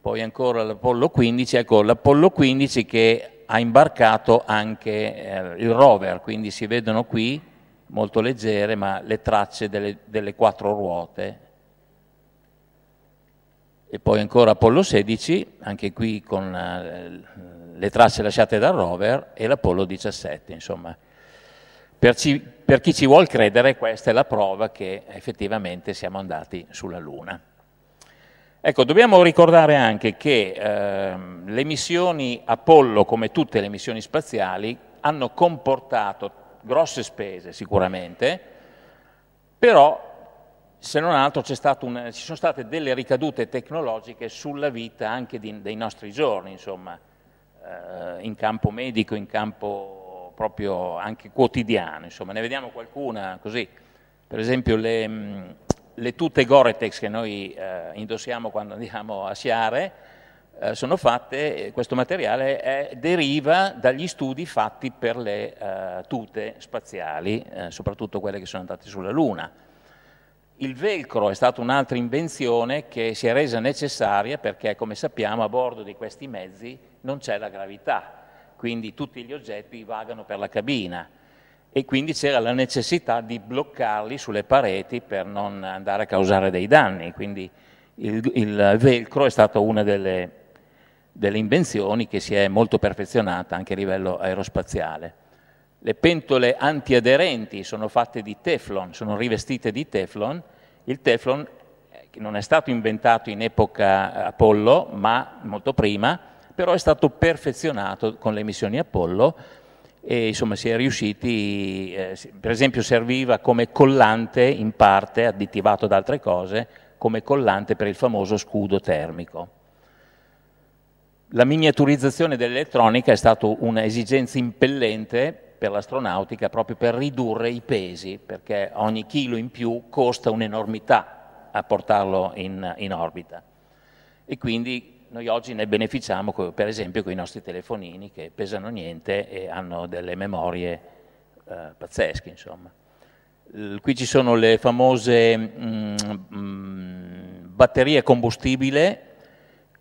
Speaker 1: poi ancora l'Apollo 15, ecco l'Apollo 15 che ha imbarcato anche eh, il rover, quindi si vedono qui molto leggere, ma le tracce delle, delle quattro ruote e poi ancora Apollo 16, anche qui con eh, le tracce lasciate dal rover, e l'Apollo 17, insomma. Per, ci, per chi ci vuol credere, questa è la prova che effettivamente siamo andati sulla Luna. Ecco, dobbiamo ricordare anche che eh, le missioni Apollo, come tutte le missioni spaziali, hanno comportato grosse spese sicuramente, però se non altro un, ci sono state delle ricadute tecnologiche sulla vita anche di, dei nostri giorni, insomma, eh, in campo medico, in campo proprio anche quotidiano. Insomma. Ne vediamo qualcuna così, per esempio le, mm, le tute Gore-Tex che noi eh, indossiamo quando andiamo a sciare, eh, sono fatte, questo materiale è, deriva dagli studi fatti per le eh, tute spaziali, eh, soprattutto quelle che sono andate sulla Luna il velcro è stata un'altra invenzione che si è resa necessaria perché, come sappiamo, a bordo di questi mezzi non c'è la gravità, quindi tutti gli oggetti vagano per la cabina e quindi c'era la necessità di bloccarli sulle pareti per non andare a causare dei danni. Quindi il, il velcro è stata una delle, delle invenzioni che si è molto perfezionata anche a livello aerospaziale. Le pentole antiaderenti sono fatte di teflon, sono rivestite di teflon il Teflon eh, non è stato inventato in epoca Apollo, ma molto prima, però è stato perfezionato con le missioni Apollo e insomma si è riusciti, eh, per esempio serviva come collante in parte, additivato ad altre cose, come collante per il famoso scudo termico. La miniaturizzazione dell'elettronica è stata un'esigenza impellente per l'astronautica proprio per ridurre i pesi, perché ogni chilo in più costa un'enormità a portarlo in, in orbita. E quindi noi oggi ne beneficiamo per esempio con i nostri telefonini che pesano niente e hanno delle memorie eh, pazzesche, insomma. Qui ci sono le famose mh, mm, mh, mm, batterie combustibile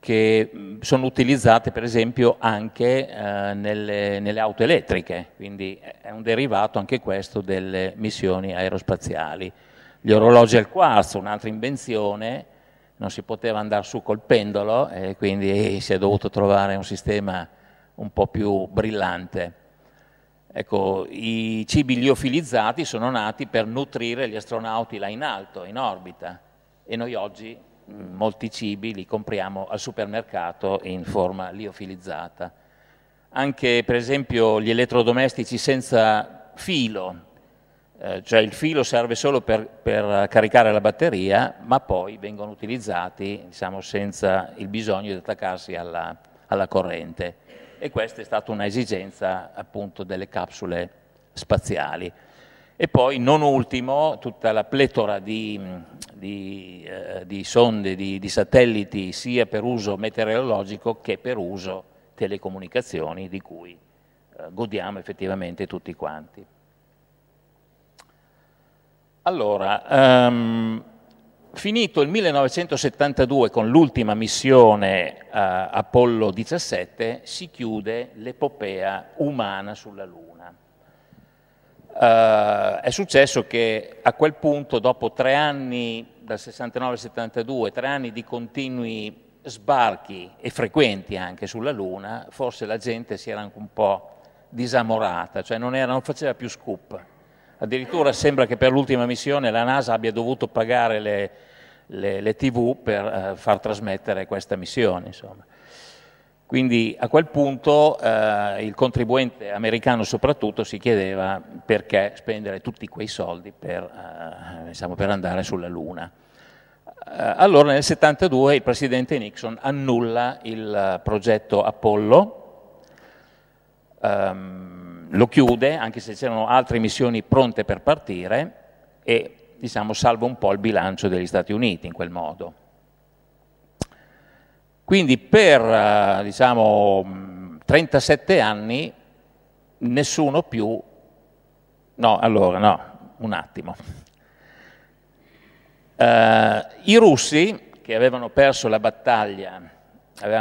Speaker 1: che sono utilizzate per esempio anche eh, nelle, nelle, auto elettriche, quindi è un derivato anche questo delle missioni aerospaziali. Gli orologi al quarzo, un'altra invenzione, non si poteva andare su col pendolo e quindi si è dovuto trovare un sistema un po' più brillante. Ecco, i cibi liofilizzati sono nati per nutrire gli astronauti là in alto, in orbita, e noi oggi molti cibi li compriamo al supermercato in forma liofilizzata. Anche per esempio gli elettrodomestici senza filo, eh, cioè il filo serve solo per, per, caricare la batteria, ma poi vengono utilizzati diciamo, senza il bisogno di attaccarsi alla, alla corrente. E questa è stata un'esigenza appunto delle capsule spaziali. E poi, non ultimo, tutta la pletora di, di, eh, di sonde, di, di, satelliti, sia per uso meteorologico che per uso telecomunicazioni, di cui eh, godiamo effettivamente tutti quanti. Allora, ehm, finito il 1972 con l'ultima missione eh, Apollo 17, si chiude l'epopea umana sulla Luna eh, è successo che a quel punto, dopo tre anni, dal 69 al 72, tre anni di continui sbarchi e frequenti anche sulla Luna, forse la gente si era anche un po' disamorata, cioè non, era, non faceva più scoop. Addirittura sembra che per l'ultima missione la NASA abbia dovuto pagare le, le, le tv per eh, far trasmettere questa missione. Insomma. Quindi a quel punto eh, il contribuente americano soprattutto si chiedeva perché spendere tutti quei soldi per, eh, diciamo, per andare sulla Luna. Eh, allora nel 1972 il presidente Nixon annulla il progetto Apollo, ehm, lo chiude anche se c'erano altre missioni pronte per partire e diciamo, salva un po' il bilancio degli Stati Uniti in quel modo. Quindi per eh, diciamo, 37 anni nessuno più... No, allora, no, un attimo. Uh, I russi, che avevano perso la battaglia,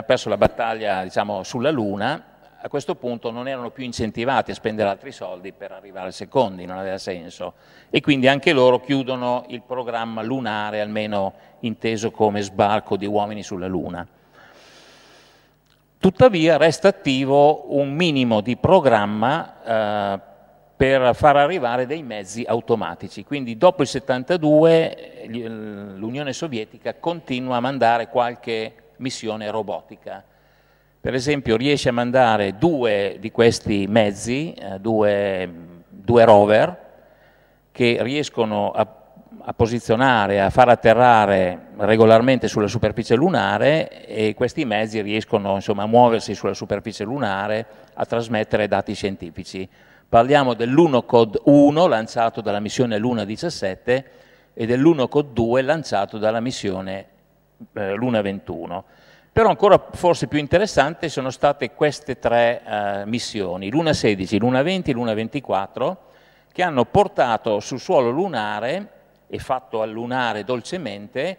Speaker 1: perso la battaglia diciamo, sulla Luna, a questo punto non erano più incentivati a spendere altri soldi per arrivare secondi, non aveva senso. E quindi anche loro chiudono il programma lunare, almeno inteso come sbarco di uomini sulla Luna. Tuttavia resta attivo un minimo di programma eh, per far arrivare dei mezzi automatici. Quindi dopo il 72 eh, l'Unione Sovietica continua a mandare qualche missione robotica. Per esempio riesce a mandare due di questi mezzi, eh, due, due rover, che riescono a a posizionare, a far atterrare regolarmente sulla superficie lunare e questi mezzi riescono insomma, a muoversi sulla superficie lunare, a trasmettere dati scientifici. Parliamo dell'UNOCOD 1 lanciato dalla missione Luna 17 e dell'UNOCOD 2 lanciato dalla missione eh, Luna 21. Però ancora forse più interessante sono state queste tre eh, missioni, Luna 16, Luna 20 e Luna 24, che hanno portato sul suolo lunare e fatto allunare dolcemente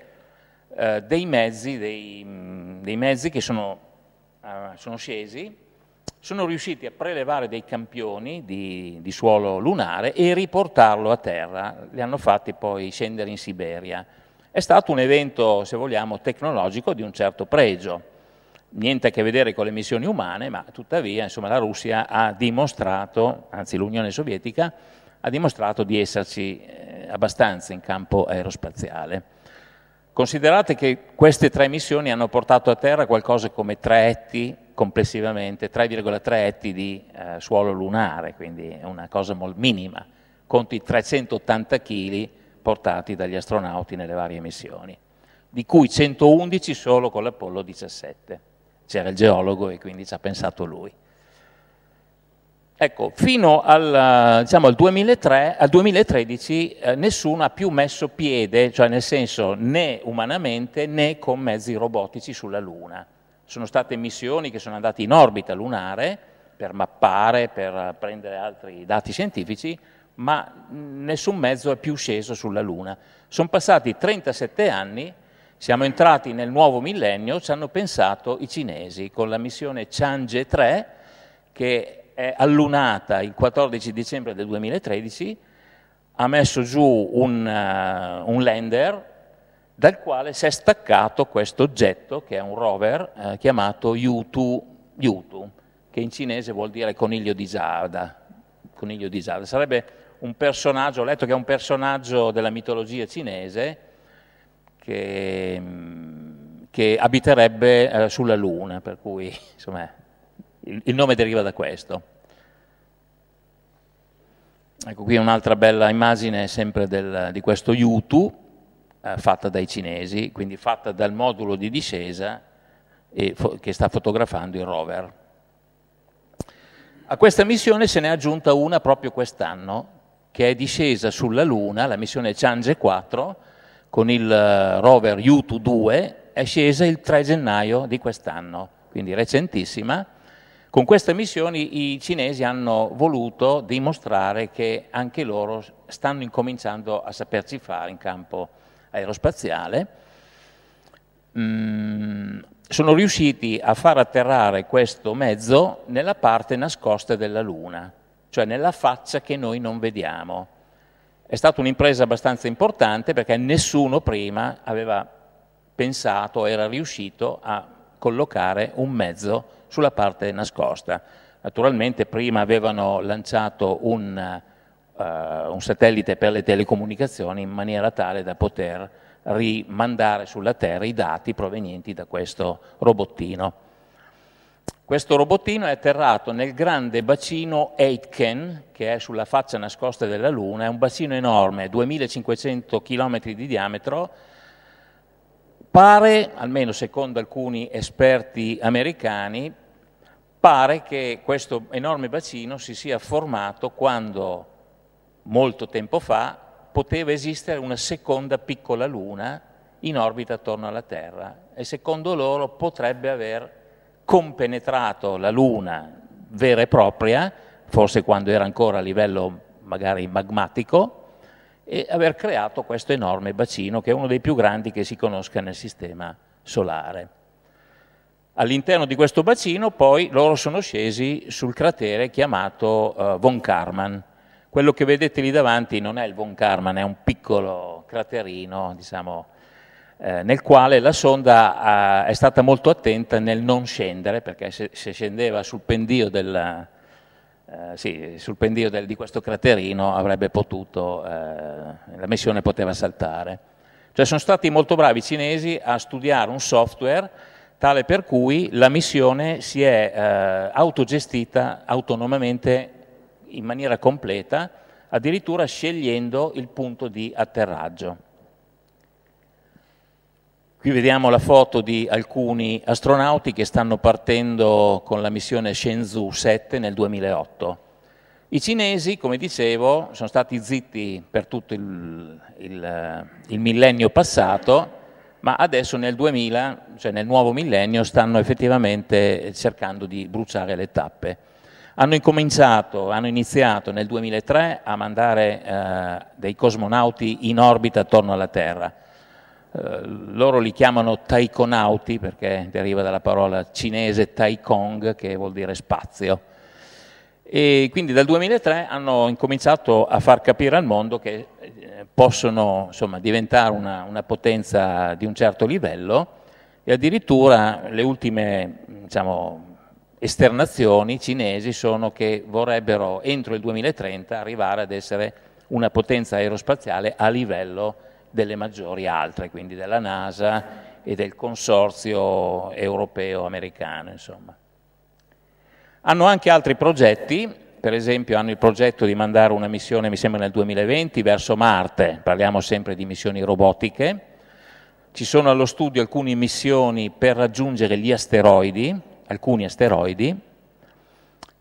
Speaker 1: eh, dei, mezzi, dei, mm, dei, mezzi, che sono, uh, sono, scesi, sono riusciti a prelevare dei campioni di, di, suolo lunare e riportarlo a terra, li hanno fatti poi scendere in Siberia. È stato un evento, se vogliamo, tecnologico di un certo pregio, niente a che vedere con le missioni umane, ma tuttavia insomma, la Russia ha dimostrato, anzi l'Unione Sovietica, ha dimostrato di esserci eh, abbastanza in campo aerospaziale. Considerate che queste tre missioni hanno portato a terra qualcosa come 3 etti complessivamente, 3,3 etti di eh, suolo lunare, quindi è una cosa molto minima, conto i 380 kg portati dagli astronauti nelle varie missioni, di cui 111 solo con l'Apollo 17. C'era il geologo e quindi ci ha pensato lui. Ecco, fino al, diciamo, al, 2003, al 2013 eh, nessuno ha più messo piede, cioè nel senso né umanamente né con mezzi robotici sulla Luna. Sono state missioni che sono andate in orbita lunare per mappare, per prendere altri dati scientifici, ma nessun mezzo è più sceso sulla Luna. Sono passati 37 anni, siamo entrati nel nuovo millennio, ci hanno pensato i cinesi con la missione Chang'e 3 che è allunata il 14 dicembre del 2013, ha messo giù un, uh, un lander dal quale si è staccato questo oggetto che è un rover eh, chiamato Yutu, Yutu, che in cinese vuol dire coniglio di Giarda. Coniglio di Giarda sarebbe un personaggio, ho letto che è un personaggio della mitologia cinese che, mm, che abiterebbe eh, sulla Luna, per cui insomma, il, il nome deriva da questo. Ecco qui un'altra bella immagine sempre del, di questo Yutu eh, fatta dai cinesi, quindi fatta dal modulo di discesa e, che sta fotografando il rover. A questa missione se ne è aggiunta una proprio quest'anno, che è discesa sulla Luna, la missione Chang'e 4, con il eh, rover Yutu 2, è scesa il 3 gennaio di quest'anno, quindi recentissima, con queste missioni i cinesi hanno voluto dimostrare che anche loro stanno incominciando a saperci fare in campo aerospaziale. Mm, sono riusciti a far atterrare questo mezzo nella parte nascosta della Luna, cioè nella faccia che noi non vediamo. È stata un'impresa abbastanza importante perché nessuno prima aveva pensato, era riuscito a collocare un mezzo sulla parte nascosta. Naturalmente prima avevano lanciato un, uh, un satellite per le telecomunicazioni in maniera tale da poter rimandare sulla Terra i dati provenienti da questo robottino. Questo robottino è atterrato nel grande bacino Aitken, che è sulla faccia nascosta della Luna, è un bacino enorme, 2500 km di diametro, pare, almeno secondo alcuni esperti americani, Pare che questo enorme bacino si sia formato quando, molto tempo fa, poteva esistere una seconda piccola luna in orbita attorno alla Terra e secondo loro potrebbe aver compenetrato la luna vera e propria, forse quando era ancora a livello magari magmatico, e aver creato questo enorme bacino che è uno dei più grandi che si conosca nel sistema solare. All'interno di questo bacino poi loro sono scesi sul cratere chiamato eh, Von Karman. Quello che vedete lì davanti non è il Von Karman, è un piccolo craterino, diciamo, eh, nel quale la sonda ha, eh, è stata molto attenta nel non scendere, perché se, se scendeva sul pendio del, Uh, sì, sul pendio del, di questo craterino avrebbe potuto, uh, la missione poteva saltare. Cioè sono stati molto bravi i cinesi a studiare un software tale per cui la missione si è eh, autogestita autonomamente in maniera completa, addirittura scegliendo il punto di atterraggio. Qui vediamo la foto di alcuni astronauti che stanno partendo con la missione Shenzhou 7 nel 2008. I cinesi, come dicevo, sono stati zitti per tutto il, il, eh, il millennio passato, ma adesso nel 2000, cioè nel nuovo millennio, stanno effettivamente cercando di bruciare le tappe. Hanno incominciato, hanno iniziato nel 2003 a mandare eh, dei cosmonauti in orbita attorno alla Terra. Eh, loro li chiamano taikonauti perché deriva dalla parola cinese taikong che vuol dire spazio e quindi dal 2003 hanno incominciato a far capire al mondo che eh, possono insomma, diventare una, una, potenza di un certo livello e addirittura le ultime diciamo, esternazioni cinesi sono che vorrebbero entro il 2030 arrivare ad essere una potenza aerospaziale a livello delle maggiori altre, quindi della NASA e del consorzio europeo-americano. Insomma. Hanno anche altri progetti, per esempio hanno il progetto di mandare una missione, mi sembra nel 2020, verso Marte, parliamo sempre di missioni robotiche. Ci sono allo studio alcune missioni per raggiungere gli asteroidi, alcuni asteroidi,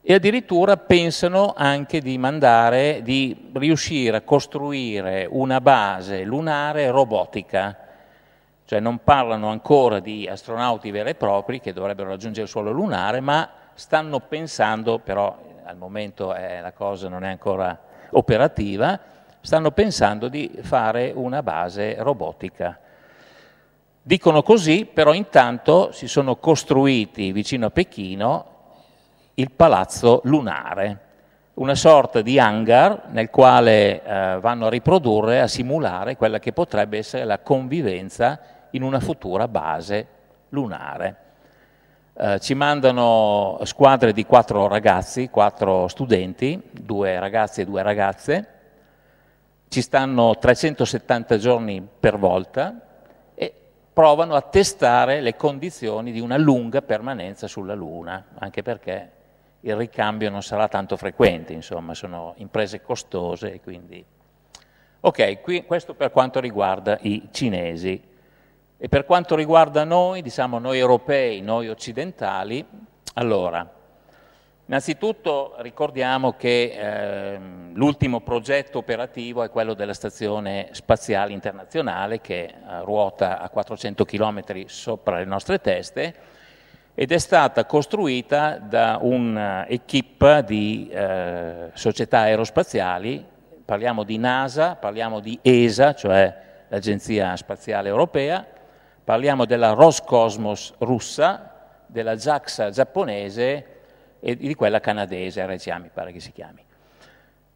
Speaker 1: e addirittura pensano anche di mandare, di riuscire a costruire una base lunare robotica, cioè non parlano ancora di astronauti veri e propri che dovrebbero raggiungere il suolo lunare, ma stanno pensando, però eh, al momento eh, la cosa non è ancora operativa, stanno pensando di fare una base robotica. Dicono così, però intanto si sono costruiti vicino a Pechino il palazzo lunare, una sorta di hangar nel quale eh, vanno a riprodurre, a simulare quella che potrebbe essere la convivenza in una futura base lunare. Eh, ci mandano squadre di quattro ragazzi, quattro studenti, due ragazzi e due ragazze, ci stanno 370 giorni per volta e provano a testare le condizioni di una lunga permanenza sulla Luna, anche perché il ricambio non sarà tanto frequente, insomma, sono imprese costose quindi... Ok, qui, questo per quanto riguarda i cinesi. E per quanto riguarda noi, diciamo noi europei, noi occidentali, allora, innanzitutto ricordiamo che eh, l'ultimo progetto operativo è quello della Stazione Spaziale Internazionale che eh, ruota a 400 km sopra le nostre teste ed è stata costruita da un'equipe eh, di eh, società aerospaziali, parliamo di NASA, parliamo di ESA, cioè l'Agenzia Spaziale Europea, Parliamo della Roscosmos russa, della JAXA giapponese e di quella canadese, RCA mi pare che si chiami.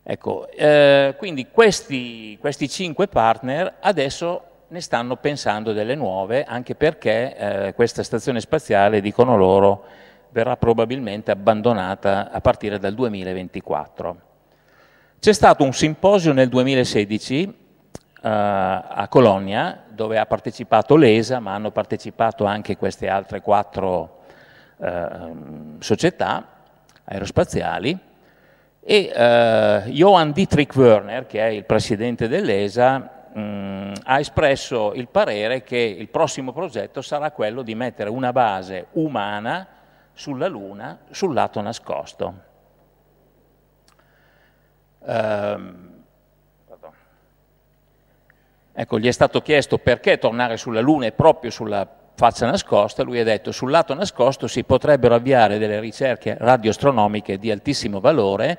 Speaker 1: Ecco, eh, quindi questi, questi, cinque partner adesso ne stanno pensando delle nuove, anche perché eh, questa stazione spaziale, dicono loro, verrà probabilmente abbandonata a partire dal 2024. C'è stato un simposio nel 2016 eh, a Colonia, dove ha partecipato l'ESA, ma hanno partecipato anche queste altre quattro eh, società aerospaziali. E eh, Johan Dietrich Werner, che è il presidente dell'ESA, mm, ha espresso il parere che il prossimo progetto sarà quello di mettere una base umana sulla Luna sul lato nascosto. Eh, Ecco, gli è stato chiesto perché tornare sulla Luna e proprio sulla faccia nascosta, lui ha detto sul lato nascosto si potrebbero avviare delle ricerche radioastronomiche di altissimo valore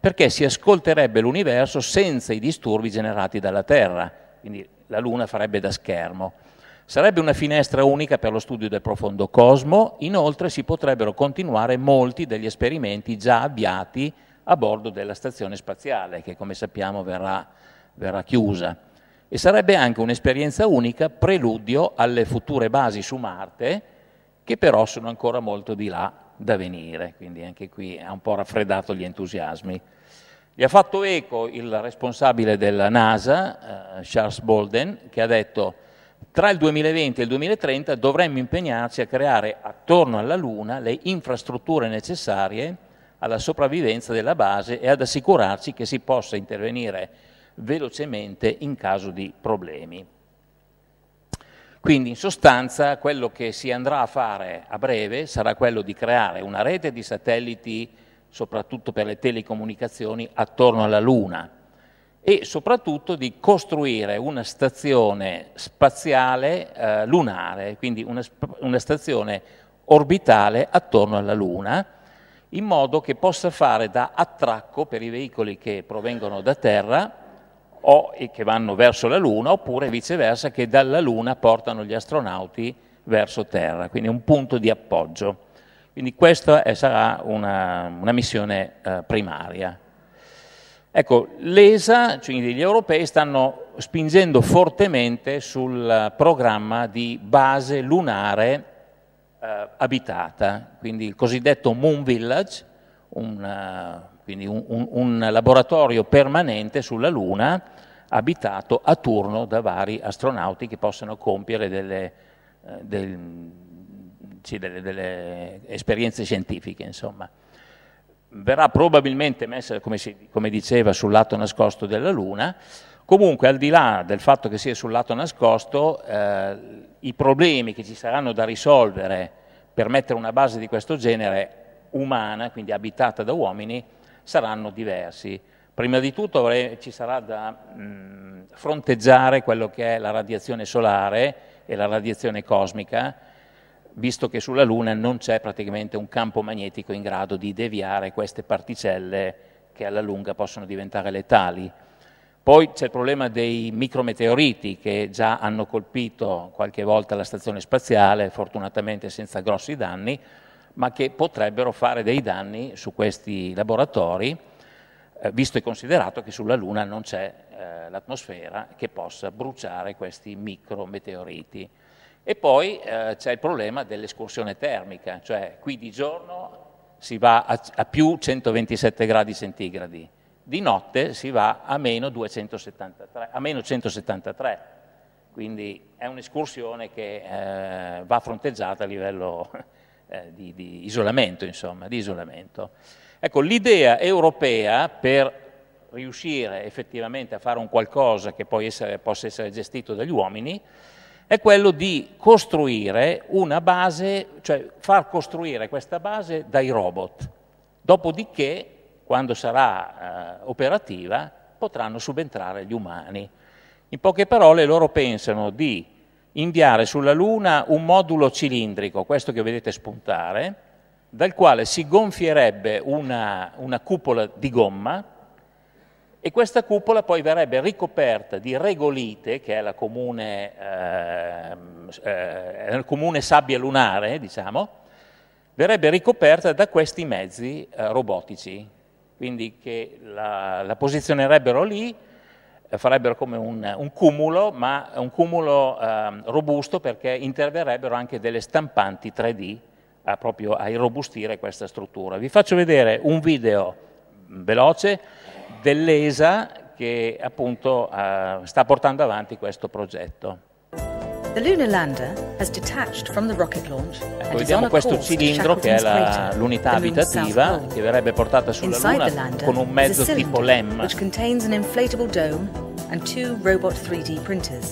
Speaker 1: perché si ascolterebbe l'universo senza i disturbi generati dalla Terra, quindi la Luna farebbe da schermo. Sarebbe una finestra unica per lo studio del profondo cosmo, inoltre si potrebbero continuare molti degli esperimenti già avviati a bordo della stazione spaziale che come sappiamo verrà, verrà chiusa e sarebbe anche un'esperienza unica preludio alle future basi su Marte, che però sono ancora molto di là da venire, quindi anche qui ha un po' raffreddato gli entusiasmi. Gli ha fatto eco il responsabile della NASA, eh, Charles Bolden, che ha detto tra il 2020 e il 2030 dovremmo impegnarci a creare attorno alla Luna le infrastrutture necessarie alla sopravvivenza della base e ad assicurarci che si possa intervenire velocemente in caso di problemi. Quindi in sostanza quello che si andrà a fare a breve sarà quello di creare una rete di satelliti, soprattutto per le telecomunicazioni, attorno alla Luna e soprattutto di costruire una stazione spaziale eh, lunare, quindi una, una stazione orbitale attorno alla Luna, in modo che possa fare da attracco per i veicoli che provengono da Terra o che vanno verso la Luna, oppure viceversa che dalla Luna portano gli astronauti verso Terra, quindi un punto di appoggio. Quindi questa è, sarà una, una missione eh, primaria. Ecco, l'ESA, quindi gli europei, stanno spingendo fortemente sul programma di base lunare eh, abitata, quindi il cosiddetto Moon Village, eh, quindi un, un, un laboratorio permanente sulla Luna, abitato a turno da vari astronauti che possano compiere delle, eh, del, sì, delle, delle esperienze scientifiche. Insomma. Verrà probabilmente messa, come, si, come diceva, sul lato nascosto della Luna. Comunque, al di là del fatto che sia sul lato nascosto, eh, i problemi che ci saranno da risolvere per mettere una base di questo genere umana, quindi abitata da uomini, saranno diversi. Prima di tutto avrei, ci sarà da mh, mm, fronteggiare quello che è la radiazione solare e la radiazione cosmica, visto che sulla Luna non c'è praticamente un campo magnetico in grado di deviare queste particelle che alla lunga possono diventare letali. Poi c'è il problema dei micrometeoriti che già hanno colpito qualche volta la stazione spaziale, fortunatamente senza grossi danni, ma che potrebbero fare dei danni su questi laboratori eh, visto e considerato che sulla Luna non c'è eh, l'atmosfera che possa bruciare questi micrometeoriti. E poi eh, c'è il problema dell'escursione termica, cioè qui di giorno si va a, a più 127 gradi centigradi, di notte si va a meno, 273, a meno 173, quindi è un'escursione che eh, va fronteggiata a livello di, di isolamento, insomma, di isolamento. Ecco, l'idea europea per riuscire effettivamente a fare un qualcosa che essere, possa essere gestito dagli uomini è quello di costruire una base, cioè far costruire questa base dai robot. Dopodiché, quando sarà eh, operativa, potranno subentrare gli umani. In poche parole loro pensano di inviare sulla Luna un modulo cilindrico, questo che vedete spuntare, dal quale si gonfierebbe una, una cupola di gomma e questa cupola poi verrebbe ricoperta di regolite, che è la comune, eh, eh, comune sabbia lunare, diciamo, verrebbe ricoperta da questi mezzi eh, robotici, quindi che la, la posizionerebbero lì, eh, farebbero come un, un, cumulo, ma un cumulo eh, robusto perché interverrebbero anche delle stampanti 3D a, proprio a irrobustire questa struttura. Vi faccio vedere un video veloce dell'ESA che appunto eh, sta portando avanti questo progetto.
Speaker 2: The lunar lander has detached from the rocket launch ecco, vediamo questo cilindro che è la, l'unità abitativa
Speaker 1: che verrebbe portata sulla Luna con un mezzo tipo LEM.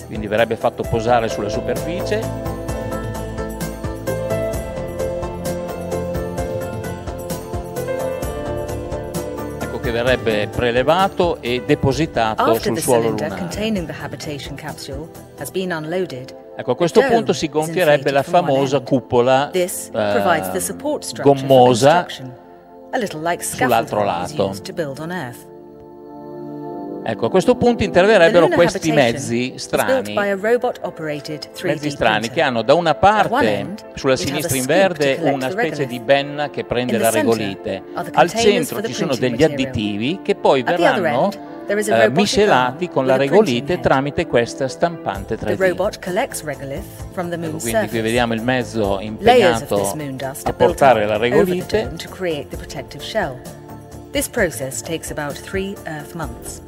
Speaker 1: Quindi verrebbe fatto posare sulla superficie verrebbe prelevato e depositato After sul suolo lunare. Ecco, a questo punto si gonfierebbe la famosa cupola eh,
Speaker 2: gommosa sull'altro lato.
Speaker 1: Ecco, a questo punto interverrebbero questi mezzi strani,
Speaker 2: mezzi
Speaker 1: strani che hanno da una parte sulla sinistra in verde una specie di benna che prende la regolite, al centro ci sono degli additivi che poi verranno eh, miscelati con la regolite tramite questa stampante
Speaker 2: 3D. Ecco, quindi qui
Speaker 1: vediamo il mezzo impegnato a portare la regolite.
Speaker 2: This process takes about three Earth months.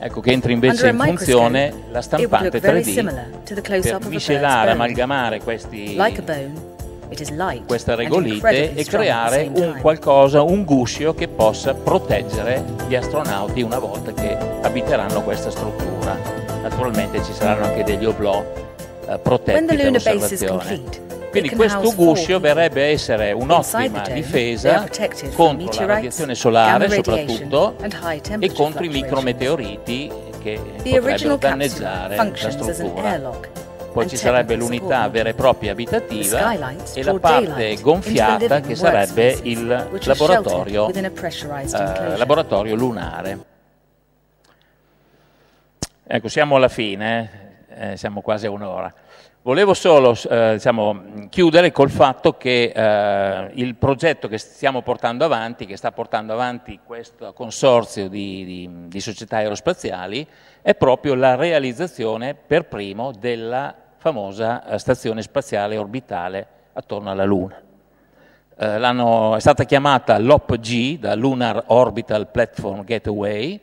Speaker 2: Ecco che entra invece in funzione la stampante 3D per miscelare,
Speaker 1: amalgamare questi questa regolite e creare un qualcosa, un guscio che possa proteggere gli astronauti una volta che abiteranno questa struttura. Naturalmente ci saranno anche degli oblò eh, protetti per osservazione. Quindi questo guscio verrebbe a essere un'ottima difesa contro la radiazione solare soprattutto e contro i micrometeoriti che potrebbero danneggiare la struttura poi ci sarebbe l'unità vera e propria abitativa e la parte gonfiata che sarebbe il laboratorio, eh, laboratorio, lunare. Ecco, siamo alla fine, eh, siamo quasi a un'ora. Volevo solo eh, diciamo, chiudere col fatto che eh, il progetto che stiamo portando avanti, che sta portando avanti questo consorzio di, di, di società aerospaziali, è proprio la realizzazione per primo della famosa eh, stazione spaziale orbitale attorno alla Luna. Eh, è stata chiamata LOPG, da Lunar Orbital Platform Gateway,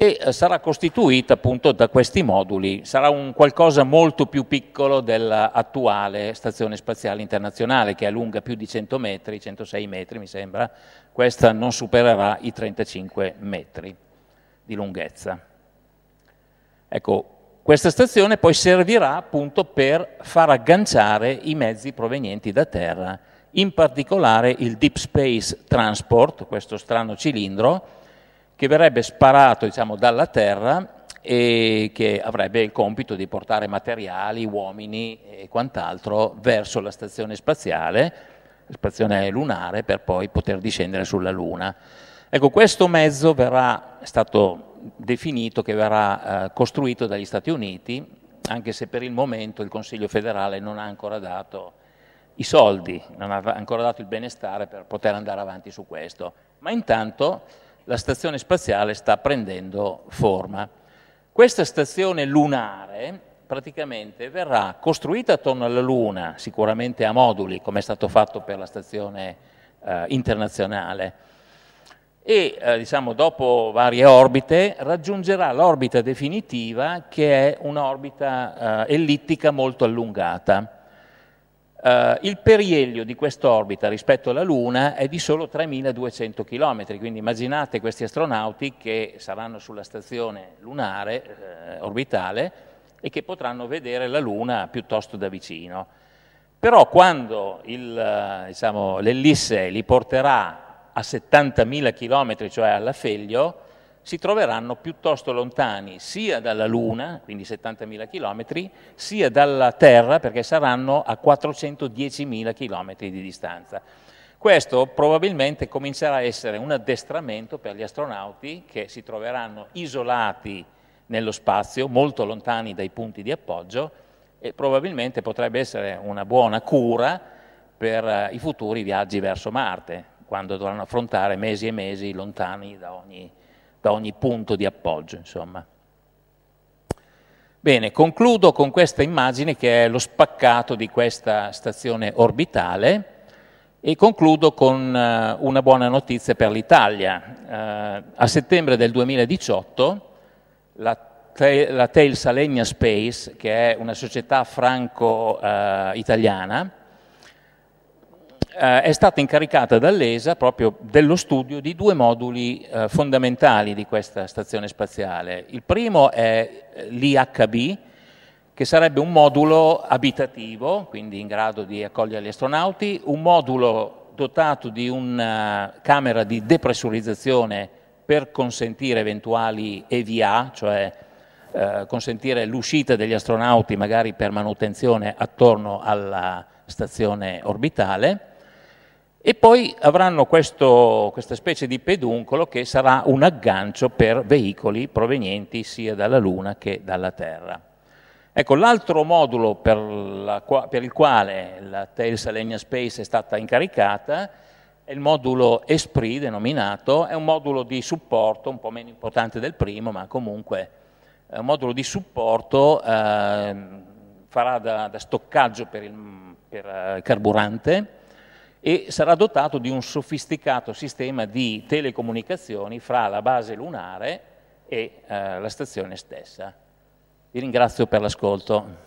Speaker 1: e eh, sarà costituita appunto da questi moduli, sarà un qualcosa molto più piccolo dell'attuale Stazione Spaziale Internazionale che è lunga più di 100 metri, 106 metri mi sembra, questa non supererà i 35 metri di lunghezza. Ecco, questa stazione poi servirà appunto per far agganciare i mezzi provenienti da terra, in particolare il Deep Space Transport, questo strano cilindro, che verrebbe sparato diciamo, dalla terra e che avrebbe il compito di portare materiali, uomini e quant'altro verso la stazione spaziale, la stazione lunare, per poi poter discendere sulla Luna. Ecco, questo mezzo verrà, è stato definito che verrà eh, costruito dagli Stati Uniti, anche se per il momento il Consiglio federale non ha ancora dato i soldi, non ha ancora dato il benestare per poter andare avanti su questo. Ma intanto la stazione spaziale sta prendendo forma. Questa stazione lunare praticamente verrà costruita attorno alla Luna, sicuramente a moduli, come è stato fatto per la stazione eh, internazionale, e eh, diciamo, dopo varie orbite raggiungerà l'orbita definitiva che è un'orbita eh, ellittica molto allungata. Uh, il perielio di quest'orbita rispetto alla Luna è di solo 3.200 km, quindi immaginate questi astronauti che saranno sulla stazione lunare, eh, orbitale, e che potranno vedere la Luna piuttosto da vicino. Però quando il, eh, diciamo, l'ellisse li porterà a 70.000 km, cioè alla Feglio, si troveranno piuttosto lontani sia dalla Luna, quindi 70.000 km, sia dalla Terra perché saranno a 410.000 km di distanza. Questo probabilmente comincerà a essere un addestramento per gli astronauti che si troveranno isolati nello spazio, molto lontani dai punti di appoggio e probabilmente potrebbe essere una buona cura per eh, i futuri viaggi verso Marte, quando dovranno affrontare mesi e mesi lontani da ogni da ogni punto di appoggio, insomma. Bene, concludo con questa immagine che è lo spaccato di questa stazione orbitale e concludo con eh, una buona notizia per l'Italia. Uh, a settembre del 2018 la, la Tails Alenia Space, che è una società franco-italiana, eh, eh, è stata incaricata dall'ESA proprio dello studio di due moduli eh, fondamentali di questa stazione spaziale. Il primo è eh, l'IHB, che sarebbe un modulo abitativo, quindi in grado di accogliere gli astronauti, un modulo dotato di una eh, camera di depressurizzazione per consentire eventuali EVA, cioè eh, consentire l'uscita degli astronauti magari per manutenzione attorno alla stazione orbitale e poi avranno questo, questa specie di peduncolo che sarà un aggancio per veicoli provenienti sia dalla Luna che dalla Terra. Ecco, l'altro modulo per, la, per, il quale la Telsa Alenia Space è stata incaricata è il modulo ESPRI denominato, è un modulo di supporto, un po' meno importante del primo, ma comunque è un modulo di supporto, eh, farà da, da stoccaggio per il, per il eh, carburante, e sarà dotato di un sofisticato sistema di telecomunicazioni fra la base lunare e eh, la stazione stessa. Vi ringrazio per l'ascolto.